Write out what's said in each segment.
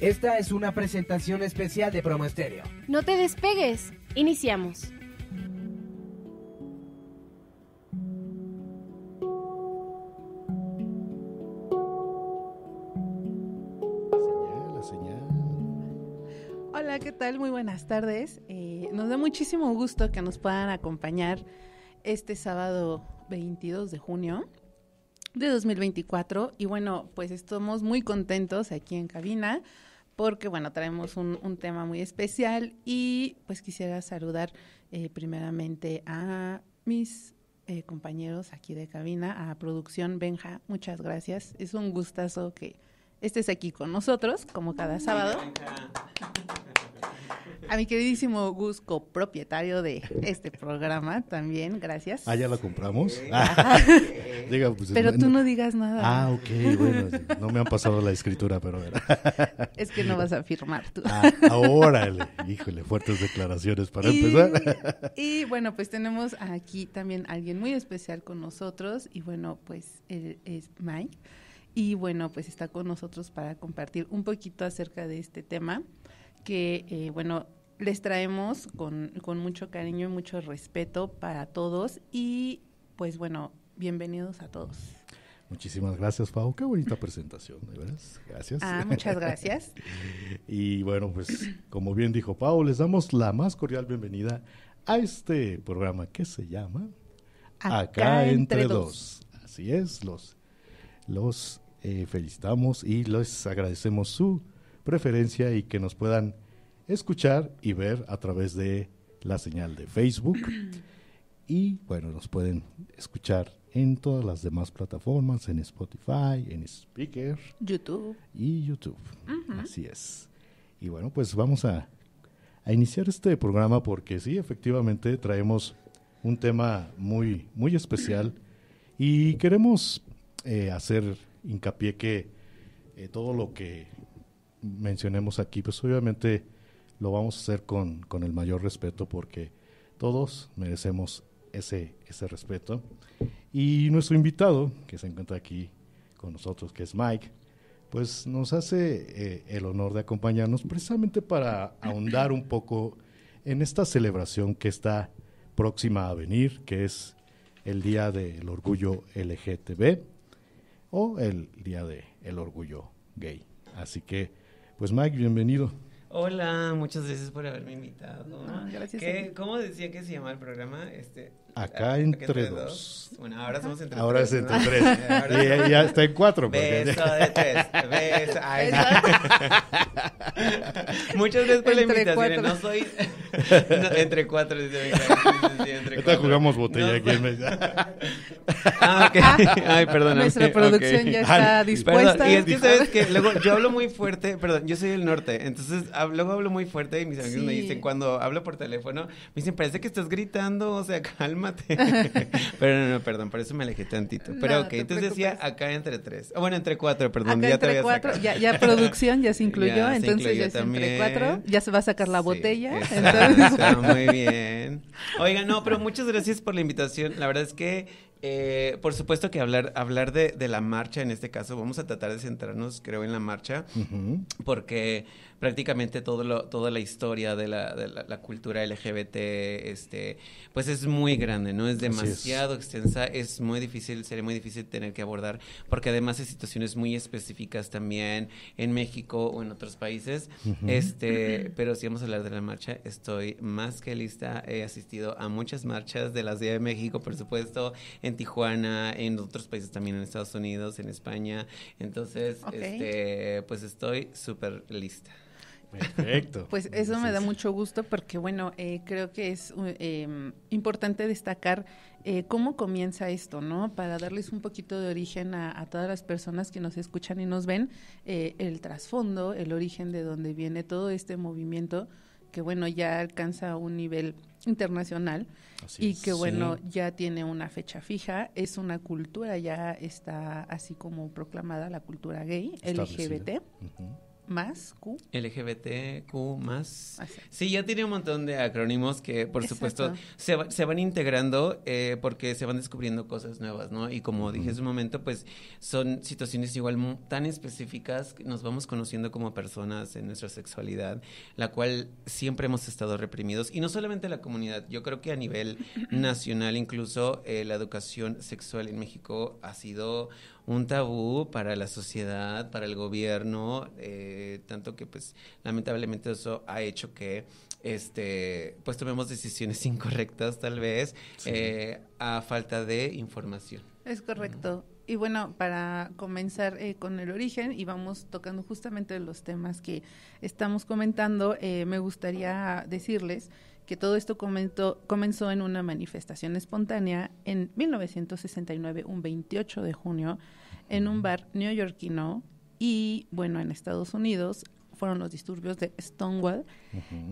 Esta es una presentación especial de Promo No te despegues. Iniciamos. Hola, ¿qué tal? Muy buenas tardes. Eh, nos da muchísimo gusto que nos puedan acompañar este sábado 22 de junio de 2024. Y bueno, pues estamos muy contentos aquí en cabina porque bueno, traemos un, tema muy especial y pues quisiera saludar eh, primeramente a mis eh, compañeros aquí de cabina, a Producción Benja, muchas gracias. Es un gustazo que estés aquí con nosotros, como cada sábado a mi queridísimo Gusco, propietario de este programa también, gracias. Ah, ya la compramos. Ah. Pues, pero tú no digas nada. Ah, ok, bueno, no me han pasado la escritura, pero es que no vas a firmar tú. Ah, órale, híjole, fuertes declaraciones para empezar. y bueno, pues tenemos aquí también alguien muy especial con nosotros y bueno, pues es Mike. Y bueno, pues está con nosotros para compartir un poquito acerca de este tema que, eh, bueno, les traemos con, con mucho cariño y mucho respeto para todos y pues bueno, bienvenidos a todos. Muchísimas gracias, Pau. Qué bonita presentación, de verdad. Gracias. Ah, muchas gracias. y bueno, pues como bien dijo Pau, les damos la más cordial bienvenida a este programa que se llama Acá, entre, dos. Así es, los, los eh, felicitamos y les agradecemos su preferencia y que nos puedan escuchar y ver a través de la señal de Facebook. Y bueno, nos pueden escuchar en todas las demás plataformas, en Spotify, en Speaker. YouTube. Y YouTube. Así es. Y bueno, pues vamos a, iniciar este programa porque sí, efectivamente traemos un tema muy, muy especial y queremos eh, hacer hincapié que eh, todo lo que mencionemos aquí, pues obviamente lo vamos a hacer con, el mayor respeto porque todos merecemos ese, ese respeto. Y nuestro invitado, que se encuentra aquí con nosotros, que es Mike, pues nos hace eh, el honor de acompañarnos precisamente para ahondar un poco en esta celebración que está próxima a venir, que es el Día del Orgullo LGTB o el Día del el Orgullo Gay. Así que, pues Mike, bienvenido. Hola, muchas gracias por haberme invitado. Ah, gracias. ¿Qué, ¿Cómo decía que se llama el programa? Este, Acá entre, dos. Bueno, ahora somos entre tres. Es entre tres. ahora es entre tres. Y ya está en cuatro. Porque... de tres. Beso. Muchas veces por la invitación. ¿eh? No soy. entre cuatro. Sí, entre cuatro. jugamos botella aquí en medio. ah, ok. Ay, perdón. Nuestra producción ya está ah, dispuesta. Y es que, ¿sabes que Luego yo hablo muy fuerte. Perdón, yo soy del norte. Entonces, luego hablo muy fuerte y mis amigos me dicen, cuando hablo por teléfono, me dicen, parece que estás gritando. O sea, calma pero no, no, perdón, por eso me alejé tantito. Pero okay ok, entonces decía acá entre tres. Ah, bueno, entre cuatro, perdón. ya entre cuatro, ya, producción ya se incluyó, entonces ya entre cuatro, ya se va a sacar la botella. entonces... muy bien. Oiga, no, pero muchas gracias por la invitación. La verdad es que eh, por supuesto que hablar, hablar de, la marcha en este caso, vamos a tratar de centrarnos, creo, en la marcha, porque prácticamente todo toda la historia de la, cultura LGBT, este, pues es muy grande, ¿no? Es demasiado extensa, es muy difícil, sería muy difícil tener que abordar, porque además hay situaciones muy específicas también en México o en otros países, este, pero si vamos a hablar de la marcha, estoy más que lista, he asistido a muchas marchas de la Ciudad de México, por supuesto, en Tijuana, en otros países también, en Estados Unidos, en España. Entonces, este, pues estoy súper lista. Perfecto. Pues eso me da mucho gusto porque, bueno, eh, creo que es em, importante destacar eh, cómo comienza esto, ¿no? Para darles un poquito de origen a, a todas las personas que nos escuchan y nos ven, eh, el trasfondo, el origen de donde viene todo este movimiento que bueno, ya alcanza un nivel internacional y que bueno, ya tiene una fecha fija, es una cultura, ya está así como proclamada la cultura gay, el LGBT más Q. LGBTQ más. Ah, sí, ya tiene un montón de acrónimos que, por supuesto, se, van integrando eh, porque se van descubriendo cosas nuevas, ¿no? Y como dije hace un momento, pues son situaciones igual tan específicas que nos vamos conociendo como personas en nuestra sexualidad, la cual siempre hemos estado reprimidos. Y no solamente la comunidad, yo creo que a nivel nacional incluso eh, la educación sexual en México ha sido un tabú para la sociedad, para el gobierno, eh, tanto que pues lamentablemente eso ha hecho que este, pues tomemos decisiones incorrectas tal vez eh, a falta de información. Es correcto. Y bueno, para comenzar eh, con el origen y vamos tocando justamente los temas que estamos comentando, me gustaría decirles que todo esto comenzó en una manifestación espontánea en 1969, un 28 de junio, en un bar neoyorquino y bueno, en Estados Unidos fueron los disturbios de Stonewall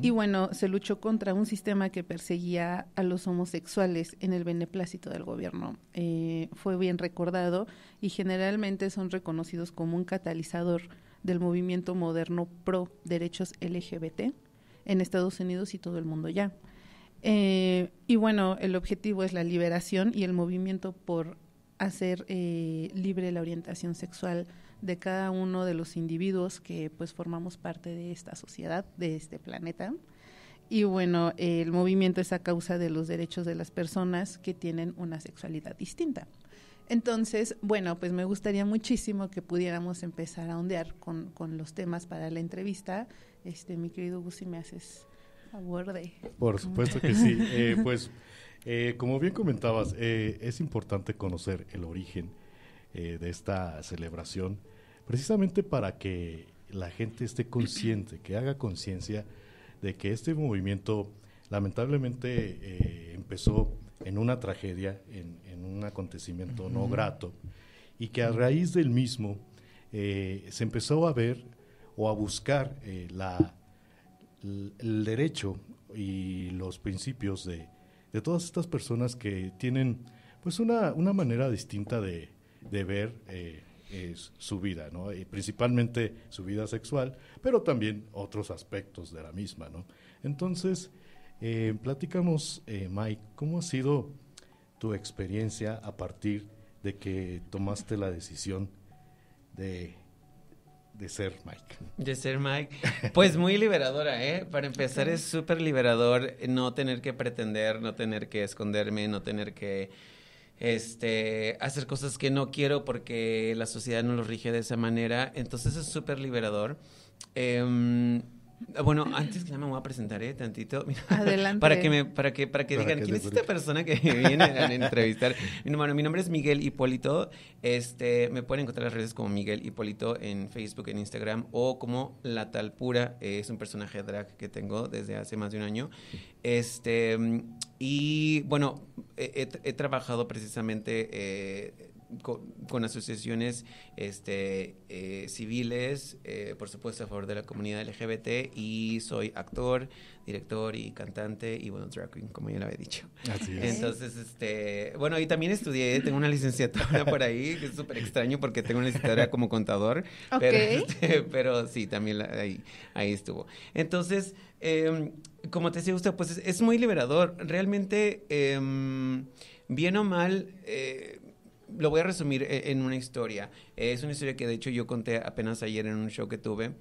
y bueno, se luchó contra un sistema que perseguía a los homosexuales en el beneplácito del gobierno. Eh, fue bien recordado y generalmente son reconocidos como un catalizador del movimiento moderno pro derechos LGBT en Estados Unidos y todo el mundo ya. Eh, y bueno, el objetivo es la liberación y el movimiento por hacer eh, libre la orientación sexual de cada uno de los individuos que pues formamos parte de esta sociedad, de este planeta. Y bueno, el movimiento es a causa de los derechos de las personas que tienen una sexualidad distinta. Entonces, bueno, pues me gustaría muchísimo que pudiéramos empezar a ondear con, los temas para la entrevista. Este, mi querido Gus, si me haces favor de... Por supuesto que sí. Eh, pues eh, como bien comentabas, eh, es importante conocer el origen eh, de esta celebración, precisamente para que la gente esté consciente, que haga conciencia de que este movimiento lamentablemente empezó en una tragedia, en, un acontecimiento no grato, y que a raíz del mismo se empezó a ver o a buscar el derecho y los principios de, de todas estas personas que tienen pues una, manera distinta de, ver eh, su vida, ¿no? Y principalmente su vida sexual, pero también otros aspectos de la misma. ¿no? Entonces, eh, platicamos, eh, Mike, ¿cómo ha sido tu experiencia a partir de que tomaste la decisión de de ser Mike. De ser Mike. Pues muy liberadora, ¿eh? Para empezar es súper liberador no tener que pretender, no tener que esconderme, no tener que este, hacer cosas que no quiero porque la sociedad no lo rige de esa manera. Entonces es súper liberador. Em, Ah, bueno, antes que nada me voy a presentar ¿eh? tantito. Adelante. Para que, me, para que, digan, ¿quién es esta persona que viene a entrevistar? Bueno, mi nombre es Miguel Hipólito. Este, me pueden encontrar en las redes como Miguel Hipólito en Facebook, en Instagram o como La Tal Pura. es un personaje drag que tengo desde hace más de un año. Este, y bueno, he, trabajado precisamente... Eh, con, asociaciones este, eh, civiles, eh, por supuesto a favor de la comunidad LGBT y soy actor, director y cantante y bueno, drag como ya lo había dicho. Entonces, este, bueno, y también estudié, tengo una licenciatura por ahí, que es súper extraño porque tengo una licenciatura como contador, este, pero, sí, también ahí, estuvo. Entonces, em, como te decía usted, pues es, es muy liberador. Realmente, em, bien o mal, eh, lo voy a resumir eh, en una historia. Eh, es una historia que de hecho yo conté apenas ayer en un show que tuve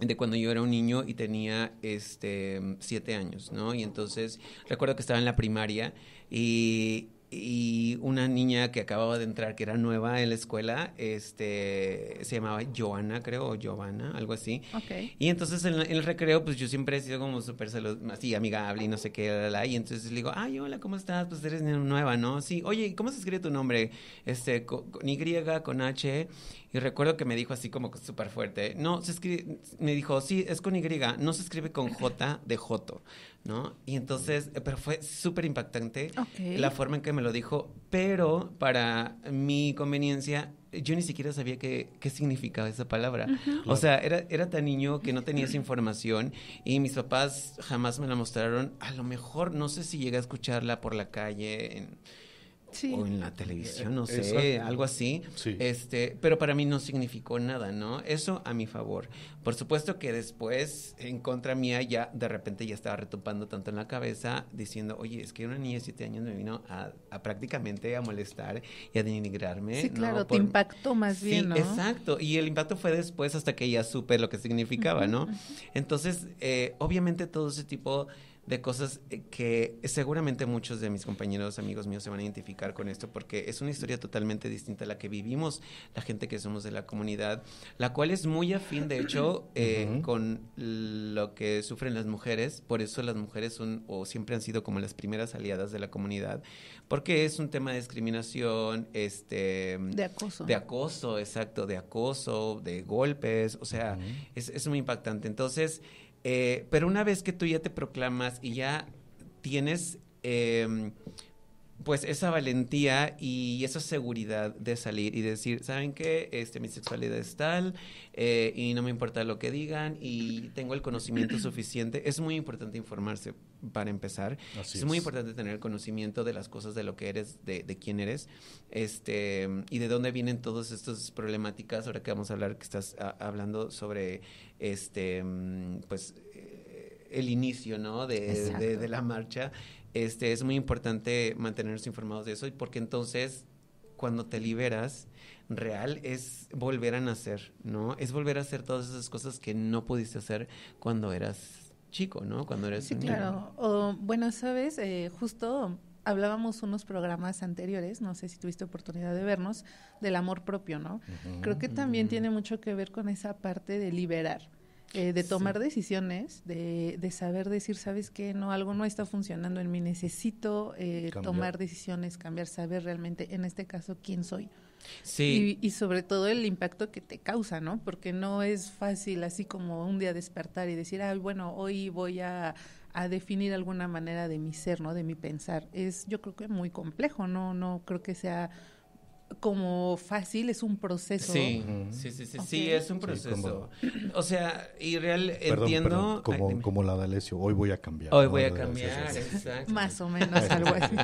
de cuando yo era un niño y tenía este siete años, ¿no? Y entonces recuerdo que estaba en la primaria y, y una niña que acababa de entrar, que era nueva en la escuela, este, se llamaba Joana, creo, o Giovanna, algo así. Y entonces en, el recreo, pues yo siempre he sido como súper así amigable y no sé qué, y entonces le digo, ay, hola, ¿cómo estás? Pues eres nueva, ¿no? Sí, oye, ¿cómo se escribe tu nombre? Este, con, Y, con H, y recuerdo que me dijo así como súper fuerte, no, se escribe, me dijo, sí, es con Y, no se escribe con J de Joto, ¿no? Y entonces, eh, pero fue súper impactante la forma en que me lo dijo, pero para mi conveniencia, yo ni siquiera sabía qué, qué significaba esa palabra. O sea, era, era tan niño que no tenía esa información y mis papás jamás me la mostraron. A lo mejor, no sé si llegué a escucharla por la calle, en o en la televisión, no eh, sé, algo así. Este, pero para mí no significó nada, ¿no? Eso a mi favor. Por supuesto que después, en contra mía, ya de repente ya estaba retupando tanto en la cabeza, diciendo, oye, es que una niña de siete años me vino a, prácticamente a molestar y a denigrarme. Sí, claro, te impactó más bien, ¿no? Exacto. Y el impacto fue después hasta que ya supe lo que significaba, ¿no? Entonces, eh, obviamente todo ese tipo de cosas eh, que seguramente muchos de mis compañeros, amigos míos se van a identificar con esto porque es una historia totalmente distinta a la que vivimos la gente que somos de la comunidad, la cual es muy afín, de hecho, eh, con lo que sufren las mujeres. Por eso las mujeres son o siempre han sido como las primeras aliadas de la comunidad, porque es un tema de discriminación, este... De acoso. De acoso, exacto, de acoso, de golpes, o sea, es, es muy impactante. Entonces, eh, pero una vez que tú ya te proclamas y ya tienes eh, pues esa valentía y esa seguridad de salir y decir, ¿saben qué? Este, mi sexualidad es tal eh, y no me importa lo que digan y tengo el conocimiento suficiente. Es muy importante informarse para empezar. es, muy importante tener el conocimiento de las cosas, de lo que eres, de, quién eres este, y de dónde vienen todas estas problemáticas. Ahora que vamos a hablar, que estás ah, hablando sobre, este, mm, pues eh, el inicio, ¿no? De, de, la marcha. Este, es muy importante mantenernos informados de eso, porque entonces cuando te liberas, real es volver a nacer, ¿no? Es volver a hacer todas esas cosas que no pudiste hacer cuando eras chico, ¿no? Cuando eras... Sí, claro. O, bueno, sabes, eh, justo hablábamos unos programas anteriores, no sé si tuviste oportunidad de vernos, del amor propio, ¿no? Creo que también tiene mucho que ver con esa parte de liberar eh, de tomar decisiones, de, de, saber decir, ¿sabes qué? No, algo no está funcionando en mí, necesito eh, tomar decisiones, cambiar, saber realmente, en este caso, quién soy. Sí. Y, sobre todo el impacto que te causa, ¿no? Porque no es fácil así como un día despertar y decir, ah, bueno, hoy voy a, a definir alguna manera de mi ser, ¿no? De mi pensar. Es, yo creo que muy complejo, ¿no? No creo que sea como fácil, es un proceso. Sí, sí, sí, sí, es un proceso. O sea, y real entiendo. como, como, la de Alessio, hoy voy a cambiar. Hoy voy a cambiar, exacto. Más o menos algo así.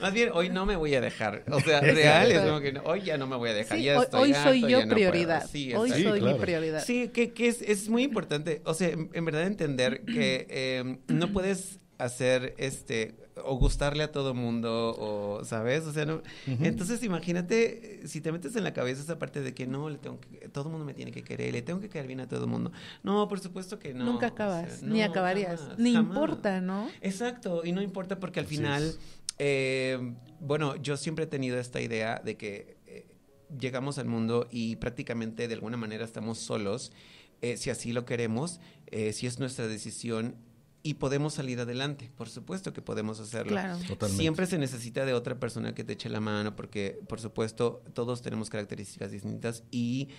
Más bien, hoy no me voy a dejar. O sea, real es como que hoy ya no me voy a dejar. hoy, soy yo prioridad. sí, hoy soy mi prioridad. Sí, que, es, es, muy importante. O sea, en, verdad entender que em, no puedes hacer este o gustarle a todo mundo, o, ¿sabes? O sea, no. Entonces, imagínate si te metes en la cabeza esa parte de que no, le tengo todo el mundo me tiene que querer, le tengo que caer bien a todo el mundo. No, por supuesto que no. Nunca acabas, ni acabarías, ni importa, ¿no? Exacto, y no importa porque al final, eh, bueno, yo siempre he tenido esta idea de que eh, llegamos al mundo y prácticamente de alguna manera estamos solos. Eh, si así lo queremos, si es nuestra decisión y podemos salir adelante. Por supuesto que podemos hacerlo. Claro. Siempre se necesita de otra persona que te eche la mano porque, por supuesto, todos tenemos características distintas y,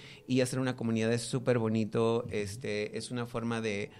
hacer una comunidad es súper bonito. Este, es una forma de,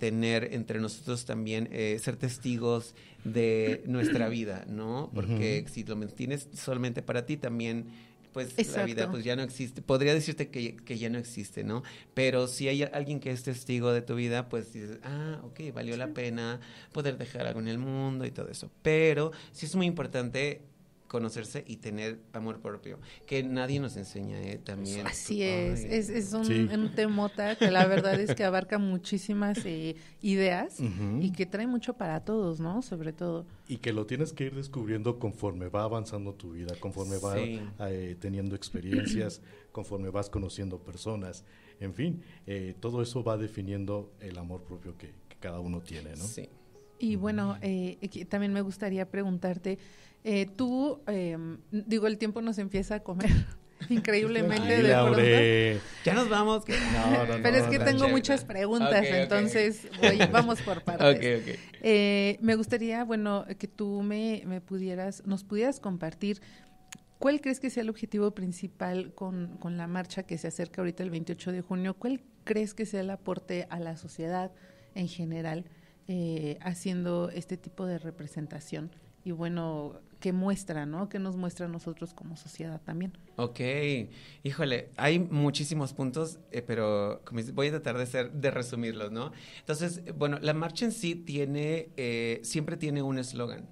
tener entre nosotros también, eh, ser testigos de nuestra vida, ¿no? Porque si lo tienes solamente para ti, también pues la vida pues ya no existe. Podría decirte que, ya no existe, ¿no? Pero si hay alguien que es testigo de tu vida, pues dices, ah, ok, valió la pena poder dejar algo en el mundo y todo eso. Pero sí es muy importante conocerse y tener amor propio, que nadie nos enseña ¿eh? también. Así es, es, un, temota que la verdad es que abarca muchísimas eh, ideas y que trae mucho para todos, ¿no? Sobre todo. Y que lo tienes que ir descubriendo conforme va avanzando tu vida, conforme va eh, teniendo experiencias, conforme vas conociendo personas, en fin, todo eso va definiendo el amor propio que, que cada uno tiene, ¿no? Sí. Y bueno, eh, también me gustaría preguntarte, eh, tú, eh, digo, el tiempo nos empieza a comer increíblemente de pronto. Ya nos vamos. Pero es que tengo muchas preguntas, entonces vamos por partes. eh, me gustaría, bueno, que tú me, pudieras, nos pudieras compartir. ¿Cuál crees que sea el objetivo principal con, con la marcha que se acerca ahorita el 28 de junio? ¿Cuál crees que sea el aporte a la sociedad en general? Eh, haciendo este tipo de representación y bueno, que muestra, ¿no? Que nos muestra a nosotros como sociedad también. Ok, híjole, hay muchísimos puntos, eh, pero voy a tratar de, ser, de resumirlos, ¿no? Entonces, bueno, la marcha en sí tiene, eh, siempre tiene un eslogan.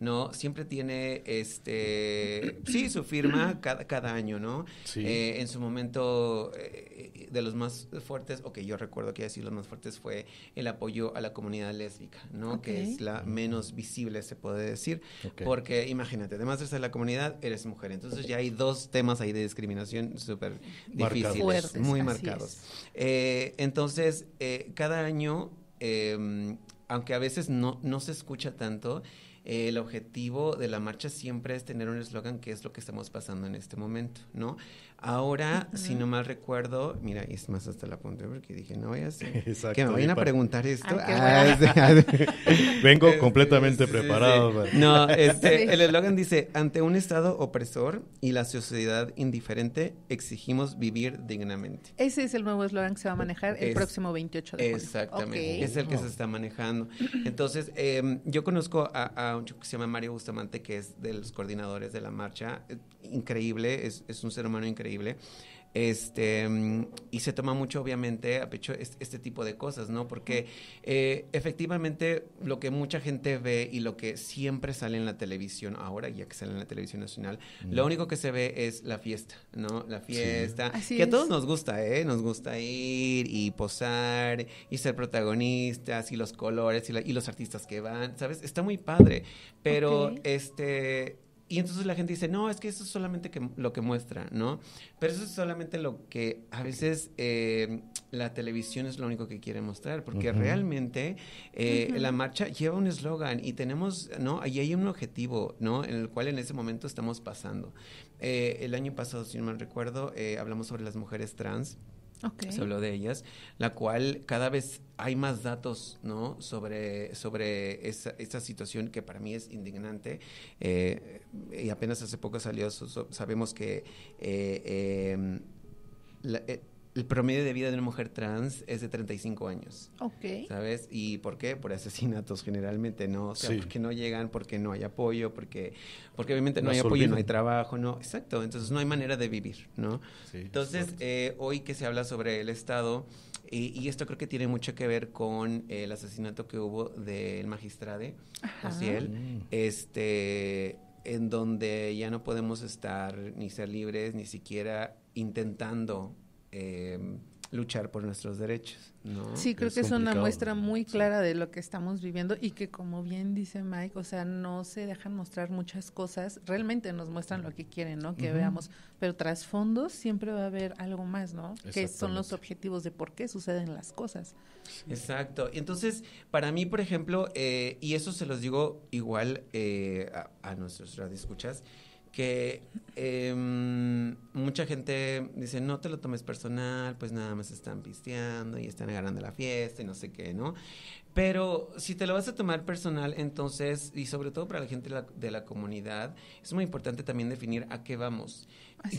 ¿no? Siempre tiene, este, sí, su firma cada, año, ¿no? Eh, en su momento, eh, de los más fuertes, o que yo recuerdo que así los más fuertes fue el apoyo a la comunidad lésbica, ¿no? Que es la menos visible, se puede decir, porque imagínate, además de ser la comunidad, eres mujer, entonces ya hay dos temas ahí de discriminación súper difíciles, muy marcados. Eh, entonces, cada año, em, aunque a veces no, no se escucha tanto, el objetivo de la marcha siempre es tener un eslogan que es lo que estamos pasando en este momento, ¿no? Ahora, si no mal recuerdo, mira, es más hasta la punta, porque dije, no voy a hacer que me vayan a preguntar esto. Vengo completamente preparado. No, este, el eslogan dice, ante un Estado opresor y la sociedad indiferente, exigimos vivir dignamente. Ese es el nuevo eslogan que se va a manejar el próximo 28 de julio. Exactamente, es el que se está manejando. Entonces, em, yo conozco a, un chico que se llama Mario Bustamante, que es de los coordinadores de la marcha, increíble, es un ser humano increíble increíble. Este, mm, y se toma mucho, obviamente, a pecho este, tipo de cosas, ¿no? Porque eh, efectivamente lo que mucha gente ve y lo que siempre sale en la televisión ahora, ya que sale en la televisión nacional, mm. lo único que se ve es la fiesta, ¿no? La fiesta, que a todos nos gusta, ¿eh? Nos gusta ir y posar y ser protagonistas y los colores y, los artistas que van, ¿sabes? Está muy padre, pero este y entonces la gente dice, no, es que eso es solamente que, lo que muestra, ¿no? Pero eso es solamente lo que a veces eh, la televisión es lo único que quiere mostrar, porque realmente eh, la marcha lleva un eslogan y tenemos, ¿no? Ahí hay un objetivo, ¿no? En el cual en ese momento estamos pasando. Eh, el año pasado, si no mal recuerdo, hablamos sobre las mujeres trans. Se habló de ellas, la cual cada vez hay más datos, ¿no? Sobre, sobre esa, situación que para mí es indignante. Eh, y apenas hace poco salió, sabemos que eh, em, eh el promedio de vida de una mujer trans es de 35 años. Ok. ¿Sabes? ¿Y por qué? Por asesinatos generalmente, ¿no? O sea, porque no llegan, porque no hay apoyo, porque, porque obviamente no, hay apoyo, no hay trabajo, ¿no? Exacto, entonces no hay manera de vivir, ¿no? entonces, eh, hoy que se habla sobre el Estado, y, esto creo que tiene mucho que ver con eh, el asesinato que hubo del magistrade, mm. este en donde ya no podemos estar ni ser libres, ni siquiera intentando eh, luchar por nuestros derechos. Sí, creo que es una muestra muy clara de lo que estamos viviendo y que como bien dice Mike, o sea, no se dejan mostrar muchas cosas, realmente nos muestran lo que quieren, ¿no? Que veamos, pero tras fondos siempre va a haber algo más, ¿no? Que son los objetivos de por qué suceden las cosas. Exacto. Entonces, para mí, por ejemplo, eh, y eso se los digo igual eh, a, nuestros radioescuchas, que em, mucha gente dice, no te lo tomes personal, pues nada más están pisteando y están agarrando la fiesta y no sé qué, ¿no? Pero si te lo vas a tomar personal, entonces, y sobre todo para la gente de la, de la comunidad, es muy importante también definir a qué vamos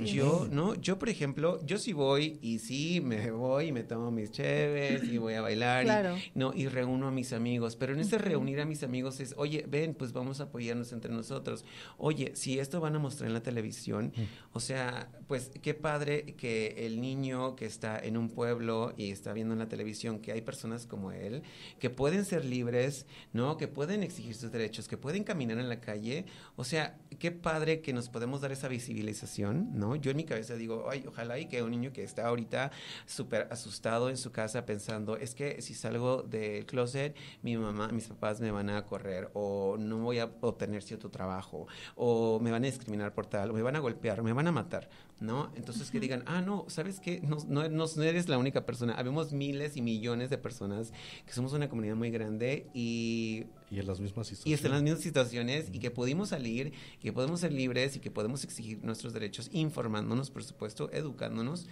yo, ¿no? Yo, por ejemplo, yo sí voy y sí me voy y me tomo mis cheves y voy a bailar. Y, no, y reúno a mis amigos. Pero en ese reunir a mis amigos es, oye, ven, pues vamos a apoyarnos entre nosotros. Oye, si esto van a mostrar en la televisión, mm. o sea, pues qué padre que el niño que está en un pueblo y está viendo en la televisión que hay personas como él que pueden ser libres, ¿no? Que pueden exigir sus derechos, que pueden caminar en la calle. O sea, qué padre que nos podemos dar esa visibilización. ¿no? Yo en mi cabeza digo, ay, ojalá y que un niño que está ahorita súper asustado en su casa pensando, es que si salgo del closet, mi mamá, mis papás me van a correr o no voy a obtener cierto trabajo o me van a discriminar por tal o me van a golpear, o me van a matar, ¿no? Entonces que digan, ah, no, ¿sabes qué? No, no, no eres la única persona. Habemos miles y millones de personas que somos una comunidad muy grande y y en las mismas situaciones. Y en las mismas situaciones y que pudimos salir, que podemos ser libres y que podemos exigir nuestros derechos informándonos, por supuesto, educándonos.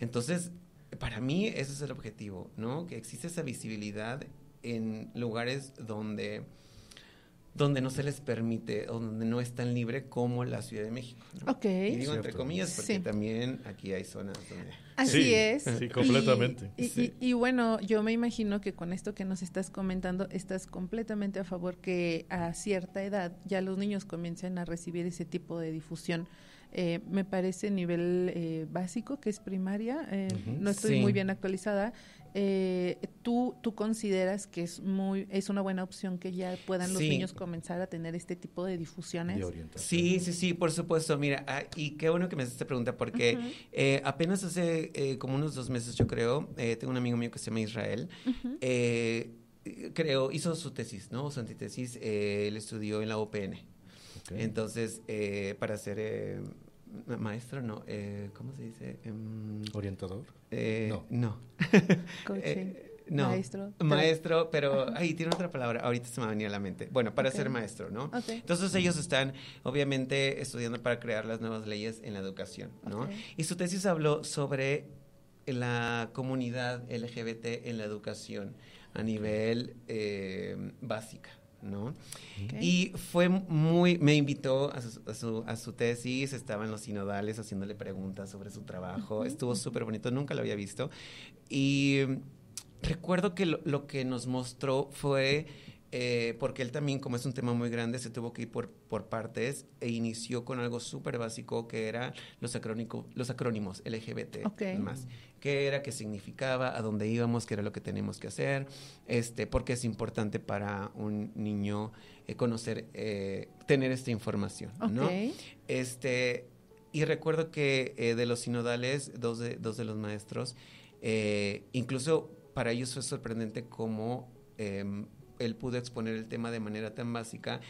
Entonces, para mí ese es el objetivo, ¿no? Que existe esa visibilidad en lugares donde donde no se les permite, donde no es tan libre como la Ciudad de México. Ok. Y digo entre comillas porque también aquí hay zonas donde... Así es. Sí, completamente. Y, bueno, yo me imagino que con esto que nos estás comentando, estás completamente a favor que a cierta edad ya los niños comiencen a recibir ese tipo de difusión. Eh, me parece nivel eh, básico, que es primaria, eh, no estoy muy bien actualizada, eh, ¿tú, ¿tú consideras que es muy es una buena opción que ya puedan los niños comenzar a tener este tipo de difusiones? sí, sí, sí, por supuesto. Mira, ah, y qué bueno que me haces esta pregunta porque eh, apenas hace eh, como unos dos meses, yo creo, tengo un amigo mío que se llama Israel. creo, hizo su tesis, ¿no? Su antitesis, él estudió en la OPN. Entonces, para hacer maestro no, eh, ¿cómo se dice? Em, ¿Orientador? Eh, no. Eh, no. Maestro. Maestro, pero ahí tiene otra palabra, ahorita se me ha a la mente. Bueno, para ser maestro, ¿no? Entonces ellos están obviamente estudiando para crear las nuevas leyes en la educación, ¿no? Y su tesis habló sobre la comunidad LGBT en la educación a nivel eh, básica. ¿no? Y fue muy, me invitó a su, tesis, estaba en los sinodales haciéndole preguntas sobre su trabajo, estuvo súper bonito, nunca lo había visto. Y recuerdo que lo que nos mostró fue eh, porque él también, como es un tema muy grande, se tuvo que ir por, por partes e inició con algo súper básico que era los, los acrónimos LGBT y más. ¿Qué era? ¿Qué significaba? ¿A dónde íbamos? ¿Qué era lo que teníamos que hacer? Este, porque es importante para un niño eh, conocer, eh, tener esta información, ¿no? Este, y recuerdo que de los sinodales, dos de, dos de los maestros, incluso para ellos fue sorprendente cómo em, él pudo exponer el tema de manera tan básica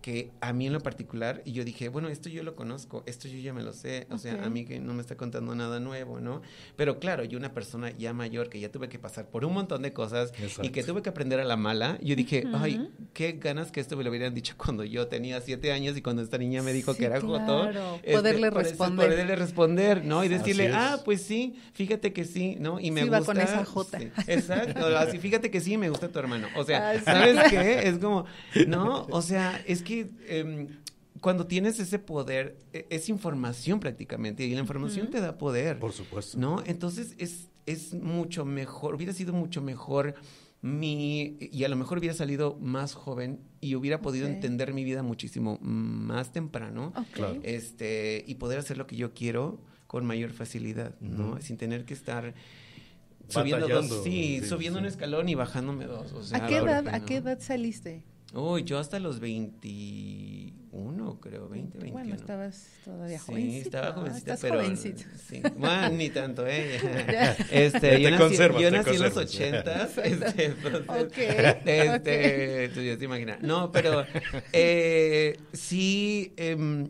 que a mí en lo particular, y yo dije, bueno, esto yo lo conozco, esto yo ya me lo sé, o sea, a mí que no me está contando nada nuevo, ¿no? Pero claro, yo una persona ya mayor que ya tuve que pasar por un montón de cosas y que tuve que aprender a la mala, yo dije, ay, qué ganas que esto me lo hubieran dicho cuando yo tenía siete años y cuando esta niña me dijo que era claro. Este, poderle responder. Poderle responder, ¿no? Y decirle, ah, pues sí, fíjate que sí, ¿no? Y me gusta. con esa Jota. exacto, así, fíjate que sí, me gusta tu hermano. O sea, ¿sabes qué? Es como, ¿no? O sea, es que Em, cuando tienes ese poder, e, es información prácticamente, y la información te da poder. Por supuesto. ¿No? Entonces es, es mucho mejor, hubiera sido mucho mejor mi, y a lo mejor hubiera salido más joven y hubiera podido entender mi vida muchísimo más temprano, este, y poder hacer lo que yo quiero con mayor facilidad, ¿no? Sin tener que estar subiendo subiendo un escalón y bajándome dos. ¿A, ¿A qué edad saliste? Uy, yo hasta los 21, creo, 20, 21. Bueno, estabas todavía jovencita. Sí, estaba ah, jovencita, Estás pero... Sí. Bueno, ni tanto, ¿eh? este, yo nací, yo nací en los 80. este, entonces, ok. Este, okay. ya te imaginas. No, pero eh, sí, eh,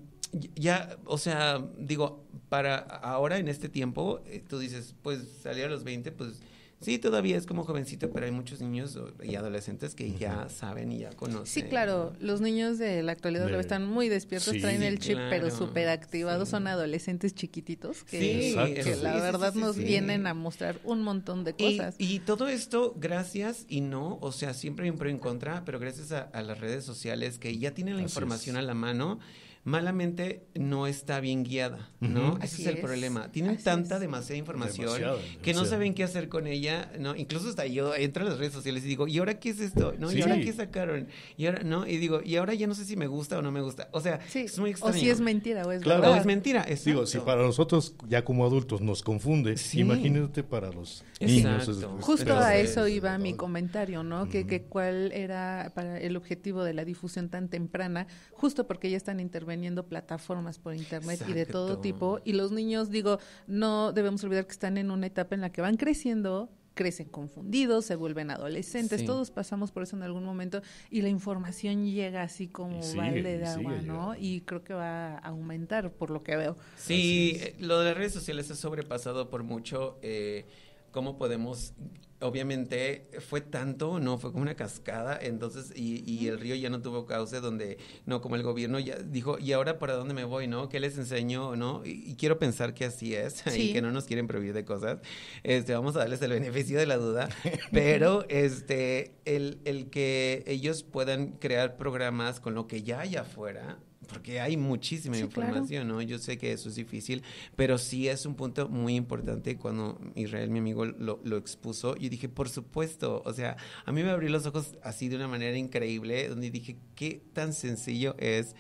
ya, o sea, digo, para ahora en este tiempo, eh, tú dices, pues salí a los 20, pues Sí, todavía es como jovencito, pero hay muchos niños y adolescentes que ya saben y ya conocen. Sí, claro, los niños de la actualidad están muy despiertos, traen el chip, pero súper activados, son adolescentes chiquititos que, la verdad nos vienen a mostrar un montón de cosas. Y, todo esto gracias y no, o sea, siempre hay un pro y en contra, pero gracias a, las redes sociales que ya tienen la información a la mano malamente no está bien guiada, ¿no? Ese es el problema. Tienen tanta, demasiada información que no saben qué hacer con ella, ¿no? Incluso hasta yo entro a las redes sociales y digo, ¿y ahora qué es esto? ¿No? ¿Y ahora qué sacaron? Y ahora, ¿no? Y digo, y ahora ya no sé si me gusta o no me gusta. O sea, es muy extraño. O si es mentira o es claro. es mentira, Digo, si para nosotros ya como adultos nos confunde, imagínate para los niños. Justo a eso iba mi comentario, ¿no? que, cuál era para el objetivo de la difusión tan temprana, justo porque ya están interveniendo vendiendo plataformas por internet y de todo tipo. Y los niños, digo, no debemos olvidar que están en una etapa en la que van creciendo crecen confundidos, se vuelven adolescentes, todos pasamos por eso en algún momento y la información llega así como balde de agua, ¿no? Y creo que va a aumentar por lo que veo. Sí, eh, lo de las redes sociales ha sobrepasado por mucho. Eh, cómo podemos, obviamente fue tanto, ¿no? Fue como una cascada, entonces, y, el río ya no tuvo cauce donde, no, como el gobierno ya dijo, ¿y ahora para dónde me voy, no? ¿Qué les enseño, no? Y, quiero pensar que así es y que no nos quieren prohibir de cosas. Este, vamos a darles el beneficio de la duda, pero este, el, el que ellos puedan crear programas con lo que ya hay afuera, porque hay muchísima información, ¿no? Yo sé que eso es difícil, pero sí es un punto muy importante cuando Israel, mi amigo, lo, expuso, yo dije, por supuesto, o sea, a mí me abrió los ojos así de una manera increíble, donde dije, qué tan sencillo es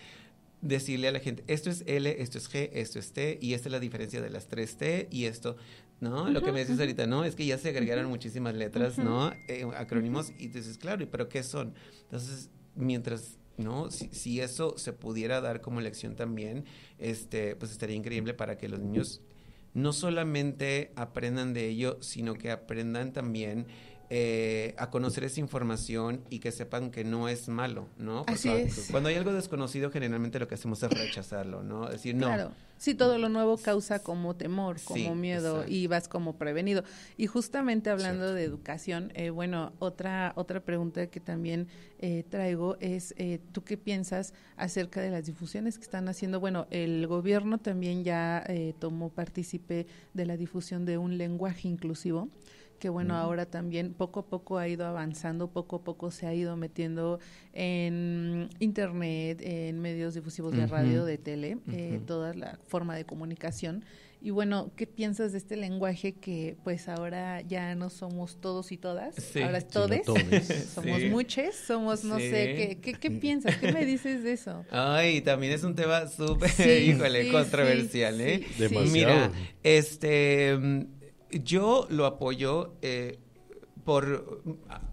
decirle a la gente, esto es L, esto es G, esto es T, y esta es la diferencia de las tres T, y esto, ¿no? Lo que me dices ahorita, ¿no? Es que ya se agregaron muchísimas letras, ¿no? Eh, acrónimos, y dices, claro, ¿pero qué son? Entonces, mientras ¿no? Si, eso se pudiera dar como lección también, este, pues estaría increíble para que los niños no solamente aprendan de ello, sino que aprendan también eh, a conocer esa información y que sepan que no es malo, ¿no? Cuando hay algo desconocido, generalmente lo que hacemos es rechazarlo, ¿no? Es decir, no. Sí, todo lo nuevo causa como temor, como miedo y vas como prevenido. Y justamente hablando de educación, eh, bueno, otra otra pregunta que también eh, traigo es, eh, ¿tú qué piensas acerca de las difusiones que están haciendo? Bueno, el gobierno también ya tomó partícipe de la difusión de un lenguaje inclusivo que bueno, ahora también poco a poco ha ido avanzando, poco a poco se ha ido metiendo en internet, en medios difusivos de radio, de tele, eh, toda la forma de comunicación. Y bueno, ¿qué piensas de este lenguaje que pues ahora ya no somos todos y todas? ahora es todes. somos muchos, somos no sé, ¿qué, ¿qué, qué, piensas? ¿Qué me dices de eso? Ay, también es un tema súper, híjole, controversial, ¿eh? Mira, este yo lo apoyo eh, por,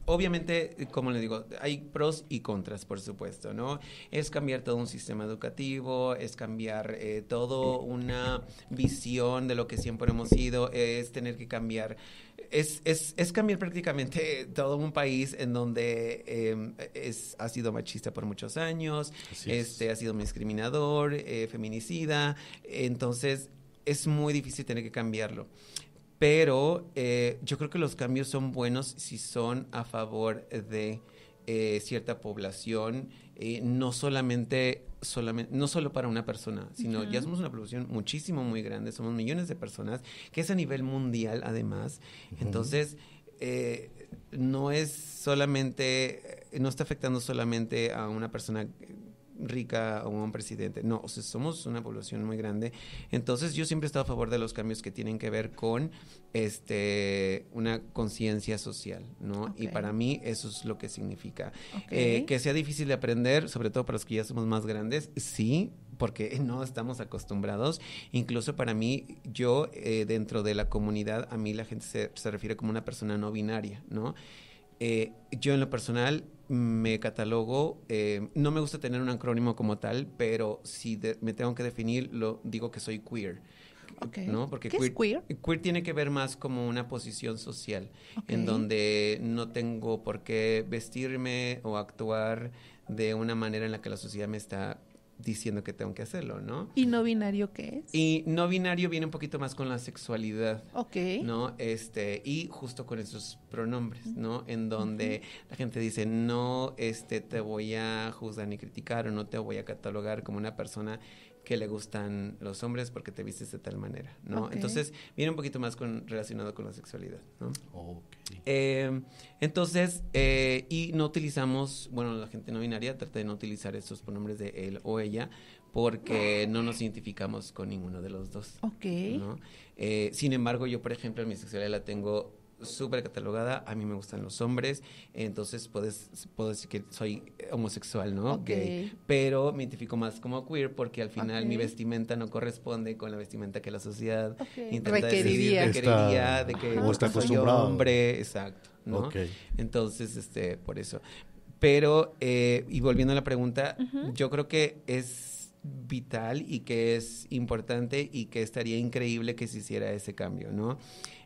obviamente, como le digo, hay pros y contras, por supuesto, ¿no? Es cambiar todo un sistema educativo, es cambiar eh, todo una visión de lo que siempre hemos sido, es tener que cambiar, es, es, es cambiar prácticamente todo un país en donde em, es, ha sido machista por muchos años, este, ha sido discriminador, eh, feminicida, entonces es muy difícil tener que cambiarlo pero eh, yo creo que los cambios son buenos si son a favor de eh, cierta población, eh, no solamente, solamente, no solo para una persona, sino ya somos una población muchísimo muy grande, somos millones de personas, que es a nivel mundial además, entonces no es solamente, no está afectando solamente a una persona rica o un presidente. No, o sea, somos una población muy grande. Entonces yo siempre he estado a favor de los cambios que tienen que ver con este una conciencia social, ¿no? Y para mí eso es lo que significa. Eh, que sea difícil de aprender, sobre todo para los que ya somos más grandes, sí, porque no estamos acostumbrados. Incluso para mí, yo eh, dentro de la comunidad, a mí la gente se, se refiere como una persona no binaria, ¿no? Eh, yo en lo personal me catalogo, eh, no me gusta tener un acrónimo como tal, pero si me tengo que definir, lo digo que soy queer. ¿no? Porque ¿Qué queer, es queer? Queer tiene que ver más como una posición social, en donde no tengo por qué vestirme o actuar de una manera en la que la sociedad me está diciendo que tengo que hacerlo, ¿no? ¿Y no binario qué es? Y no binario viene un poquito más con la sexualidad. Ok. ¿No? Este, y justo con esos pronombres, ¿no? En donde la gente dice, no, este, te voy a juzgar ni criticar o no te voy a catalogar como una persona que le gustan los hombres porque te vistes de tal manera, ¿no? Entonces, viene un poquito más con, relacionado con la sexualidad, ¿no? Em, entonces, eh, y no utilizamos, bueno, la gente no binaria trata de no utilizar estos pronombres de él o ella porque no nos identificamos con ninguno de los dos. Ok. Eh, sin embargo, yo, por ejemplo, mi sexualidad la tengo súper catalogada, a mí me gustan los hombres, entonces puedes, puedo decir que soy homosexual, ¿no? pero me identifico más como queer porque al final mi vestimenta no corresponde con la vestimenta que la sociedad intenta requeriría. que está hombre, exacto, ¿no? Entonces, este, por eso. Pero, eh, y volviendo a la pregunta, yo creo que es vital y que es importante y que estaría increíble que se hiciera ese cambio, ¿no?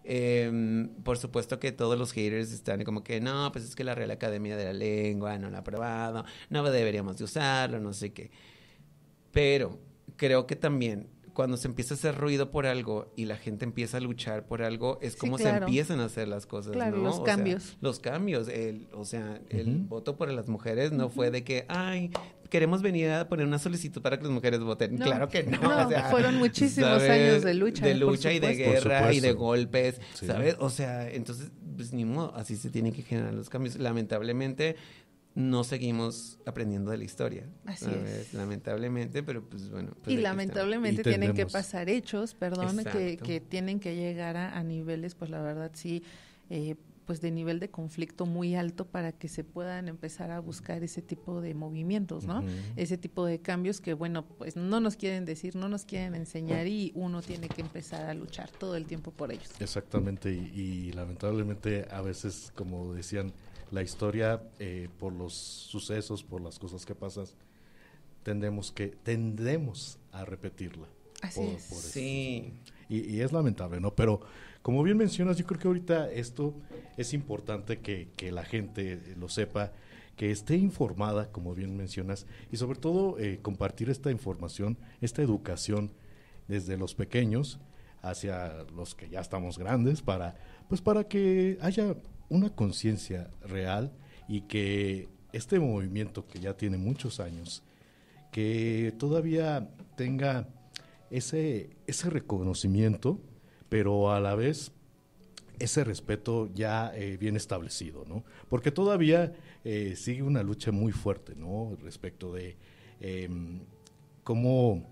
Em, por supuesto que todos los haters están como que no, pues es que la Real Academia de la Lengua no la ha probado no deberíamos de usarlo, no sé qué. Pero creo que también cuando se empieza a hacer ruido por algo y la gente empieza a luchar por algo, es como se empiezan a hacer las cosas, Los cambios. los cambios. o sea, el voto por las mujeres no fue de que, ay, queremos venir a poner una solicitud para que las mujeres voten. claro que no. fueron muchísimos años de lucha. De lucha y de guerra y de golpes, ¿sabes? O sea, entonces, pues ni modo, así se tienen que generar los cambios. Lamentablemente, no seguimos aprendiendo de la historia. Así es. Lamentablemente, pero pues bueno. Pues, y lamentablemente tienen que pasar hechos, perdón, que, tienen que llegar a, niveles, pues la verdad sí, eh, pues de nivel de conflicto muy alto para que se puedan empezar a buscar ese tipo de movimientos, ¿no? Ese tipo de cambios que bueno, pues no nos quieren decir, no nos quieren enseñar y uno tiene que empezar a luchar todo el tiempo por ellos. Exactamente y, lamentablemente a veces como decían la historia eh, por los sucesos, por las cosas que pasan, tendemos que tendemos a repetirla. Así es. sí. Y, y es lamentable, ¿no? Pero como bien mencionas, yo creo que ahorita esto es importante que, la gente lo sepa, que esté informada, como bien mencionas, y sobre todo eh, compartir esta información, esta educación desde los pequeños hacia los que ya estamos grandes para pues para que haya una conciencia real y que este movimiento que ya tiene muchos años que todavía tenga ese ese reconocimiento pero a la vez ese respeto ya viene eh, bien establecido, ¿no? Porque todavía eh, sigue una lucha muy fuerte, ¿no? Respecto de em, cómo,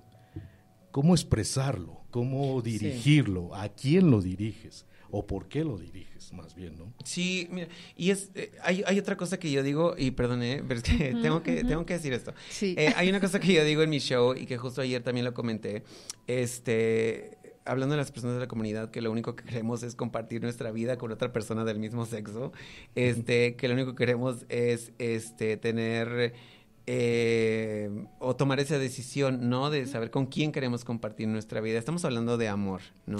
expresarlo, cómo dirigirlo, a quién lo diriges o por qué lo diriges, más bien, ¿no? Sí, mira, y eh, hay, otra cosa que yo digo, y perdone, tengo que, tengo que decir esto. Sí. hay una cosa que yo digo en mi show y que justo ayer también lo comenté, este, hablando de las personas de la comunidad, que lo único que queremos es compartir nuestra vida con otra persona del mismo sexo, este, que lo único que queremos es este, tener eh, o tomar esa decisión, ¿no? De saber con quién queremos compartir nuestra vida. Estamos hablando de amor, ¿no?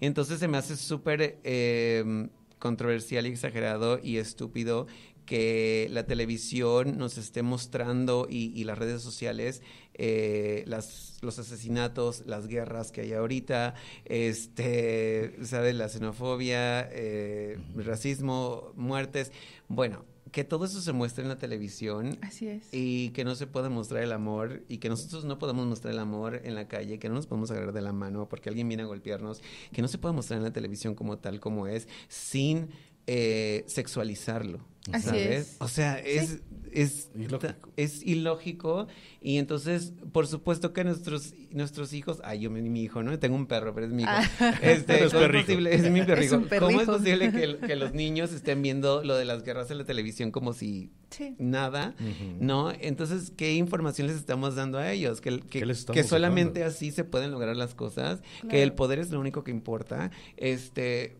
Entonces se me hace súper... Em, controversial y exagerado y estúpido que la televisión nos esté mostrando y, las redes sociales eh, las, los asesinatos, las guerras que hay ahorita, este, La xenofobia, eh, racismo, muertes. Bueno, que todo eso se muestre en la televisión. Así es. Y que no se pueda mostrar el amor y que nosotros no podamos mostrar el amor en la calle, que no nos podemos agarrar de la mano porque alguien viene a golpearnos, que no se pueda mostrar en la televisión como tal como es, sin eh, sexualizarlo. Así Es. O sea, es, es, ilógico. es, ilógico. Y entonces, por supuesto que nuestros, nuestros hijos, ay, yo mi, mi hijo, ¿no? Tengo un perro, pero es mi hijo. Ah. Este, es, posible, es mi perrijo. ¿Cómo es posible que, los niños estén viendo lo de las guerras en la televisión como si nada, ¿no? Entonces, ¿qué información les estamos dando a ellos? Que, que, solamente así se pueden lograr las cosas, que el poder es lo único que importa. Este,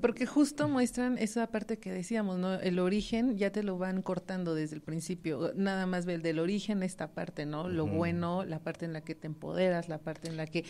porque justo muestran esa parte que decíamos, ¿no? El origen ya te lo van cortando desde el principio. Nada más ve el del origen, esta parte, ¿no? Lo bueno, la parte en la que te empoderas, la parte en la que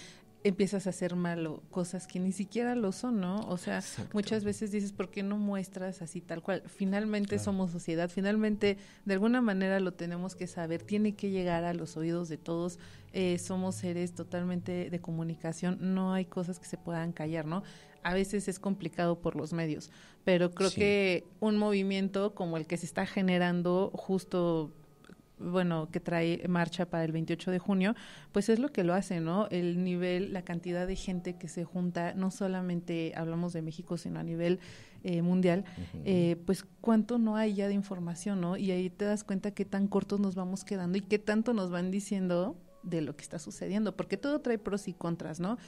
empiezas a hacer malo cosas que ni siquiera lo son, ¿no? O sea, muchas veces dices, ¿por qué no muestras así tal cual? Finalmente somos sociedad, finalmente de alguna manera lo tenemos que saber, tiene que llegar a los oídos de todos, eh, somos seres totalmente de comunicación, no hay cosas que se puedan callar, ¿no? a veces es complicado por los medios, pero creo que un movimiento como el que se está generando justo bueno, que trae marcha para el 28 de junio, pues es lo que lo hace, ¿no? El nivel, la cantidad de gente que se junta, no solamente hablamos de México, sino a nivel eh, mundial, eh, pues cuánto no hay ya de información, ¿no? Y ahí te das cuenta qué tan cortos nos vamos quedando y qué tanto nos van diciendo de lo que está sucediendo, porque todo trae pros y contras, ¿no?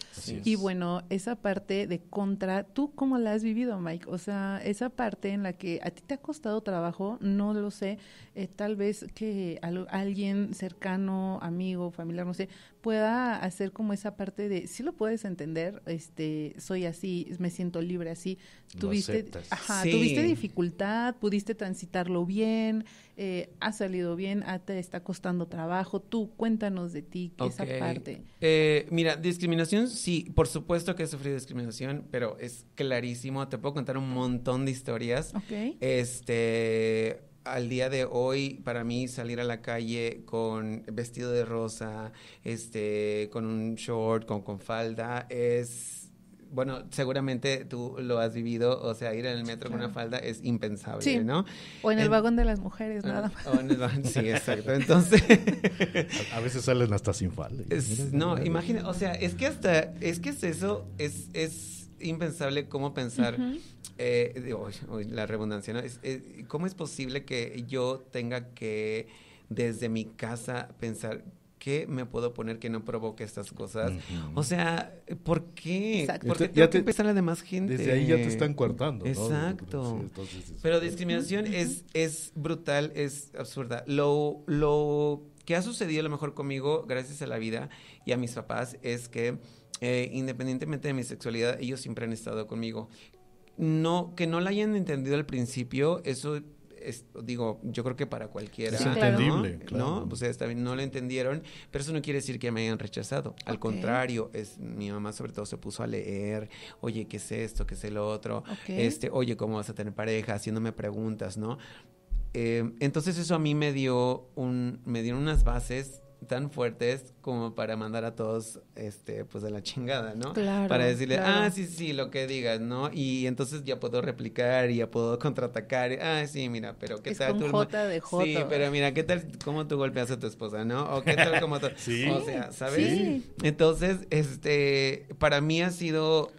y bueno, esa parte de contra, ¿tú cómo la has vivido, Mike? O sea, esa parte en la que a ti te ha costado trabajo, no lo sé, eh, tal vez que alguien cercano, amigo, familiar, no sé, pueda hacer como esa parte de, sí lo puedes entender, este, soy así, me siento libre así, tuviste, ajá, tuviste dificultad, pudiste transitarlo bien, eh, ha salido bien, te está costando trabajo, tú cuéntanos de ti, esa parte. Eh, mira, discriminación, sí, por supuesto que he sufrido discriminación, pero es clarísimo, te puedo contar un montón de historias. Ok. Este al día de hoy, para mí, salir a la calle con vestido de rosa, este, con un short, con falda, es bueno, seguramente tú lo has vivido, o sea, ir en el metro con una falda es impensable, ¿no? O en el vagón de las mujeres, nada ah, más. O en el vagón, sí, exacto. Entonces... a, veces salen hasta sin falda. no, imagina, o sea, es que hasta, es que es eso, es, impensable cómo pensar, eh, la redundancia, ¿no? Eh, ¿Cómo es posible que yo tenga que desde mi casa pensar qué me puedo poner que no provoque estas cosas? O sea, ¿por qué? Exacto. Porque ya te, la demás gente. Desde ahí ya te están coartando. Pues, Exacto. Pero discriminación es, es brutal, es absurda. Lo, lo que ha sucedido a lo mejor conmigo, gracias a la vida y a mis papás, es que eh, independientemente de mi sexualidad, ellos siempre han estado conmigo. No, que no la hayan entendido al principio, eso digo, yo creo que para cualquiera. Es entendible, ¿no? Claro. ¿no? no lo entendieron, pero eso no quiere decir que me hayan rechazado. Al contrario, es mi mamá sobre todo se puso a leer, oye, ¿qué es esto? ¿Qué es el otro? Este, oye, ¿cómo vas a tener pareja? Haciéndome preguntas, ¿no? Eh, entonces eso a mí me dio un, me dieron unas bases tan fuertes como para mandar a todos, este, pues de la chingada, ¿no? Claro. Para decirle, ah, sí, sí, lo que digas, ¿no? Y entonces ya puedo replicar, ya puedo contraatacar. Ah, sí, mira, pero ¿qué tal tu J de J. Sí, pero mira, ¿qué tal cómo tú golpeas a tu esposa, no? O qué tal como tú. sí. O sea, ¿sabes? Sí. Entonces, este, para mí ha sido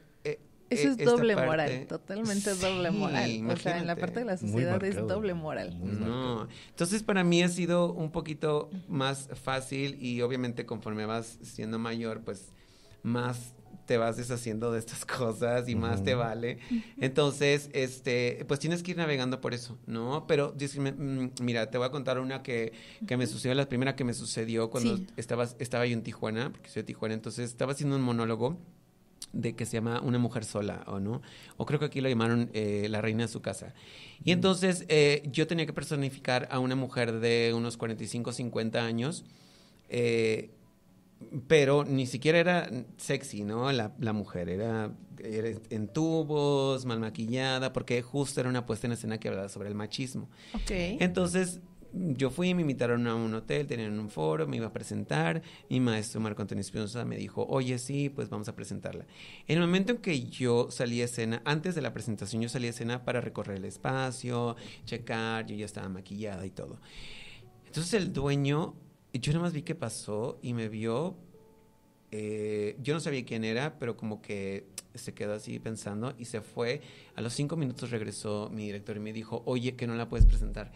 eso e, es doble moral, totalmente doble moral. O sea, en la parte de la sociedad es doble moral. No. Entonces, para mí ha sido un poquito más fácil y obviamente conforme vas siendo mayor, pues más te vas deshaciendo de estas cosas y más te vale. Entonces, este, pues tienes que ir navegando por eso, ¿no? Pero mm, mira, te voy a contar una que, que me sucedió, la primera que me sucedió cuando estaba, estaba yo en Tijuana, porque soy de Tijuana, entonces estaba haciendo un monólogo de que se llama Una mujer sola, ¿o no? O creo que aquí lo llamaron eh, La reina de su casa. Y mm. entonces eh, yo tenía que personificar a una mujer de unos 45, 50 años, eh, pero ni siquiera era sexy, ¿no? La, la mujer era, era, en tubos, mal maquillada, porque justo era una puesta en escena que hablaba sobre el machismo. Ok. Entonces yo fui, me invitaron a un hotel, tenían un foro, me iba a presentar. Mi maestro Marco Antonio Espinosa me dijo, oye, sí, pues vamos a presentarla. En el momento en que yo salí a escena, antes de la presentación, yo salí a escena para recorrer el espacio, checar, yo ya estaba maquillada y todo. Entonces el dueño, yo nada más vi qué pasó y me vio eh, yo no sabía quién era, pero como que se quedó así pensando y se fue. A los cinco minutos regresó mi director y me dijo, oye, que no la puedes presentar.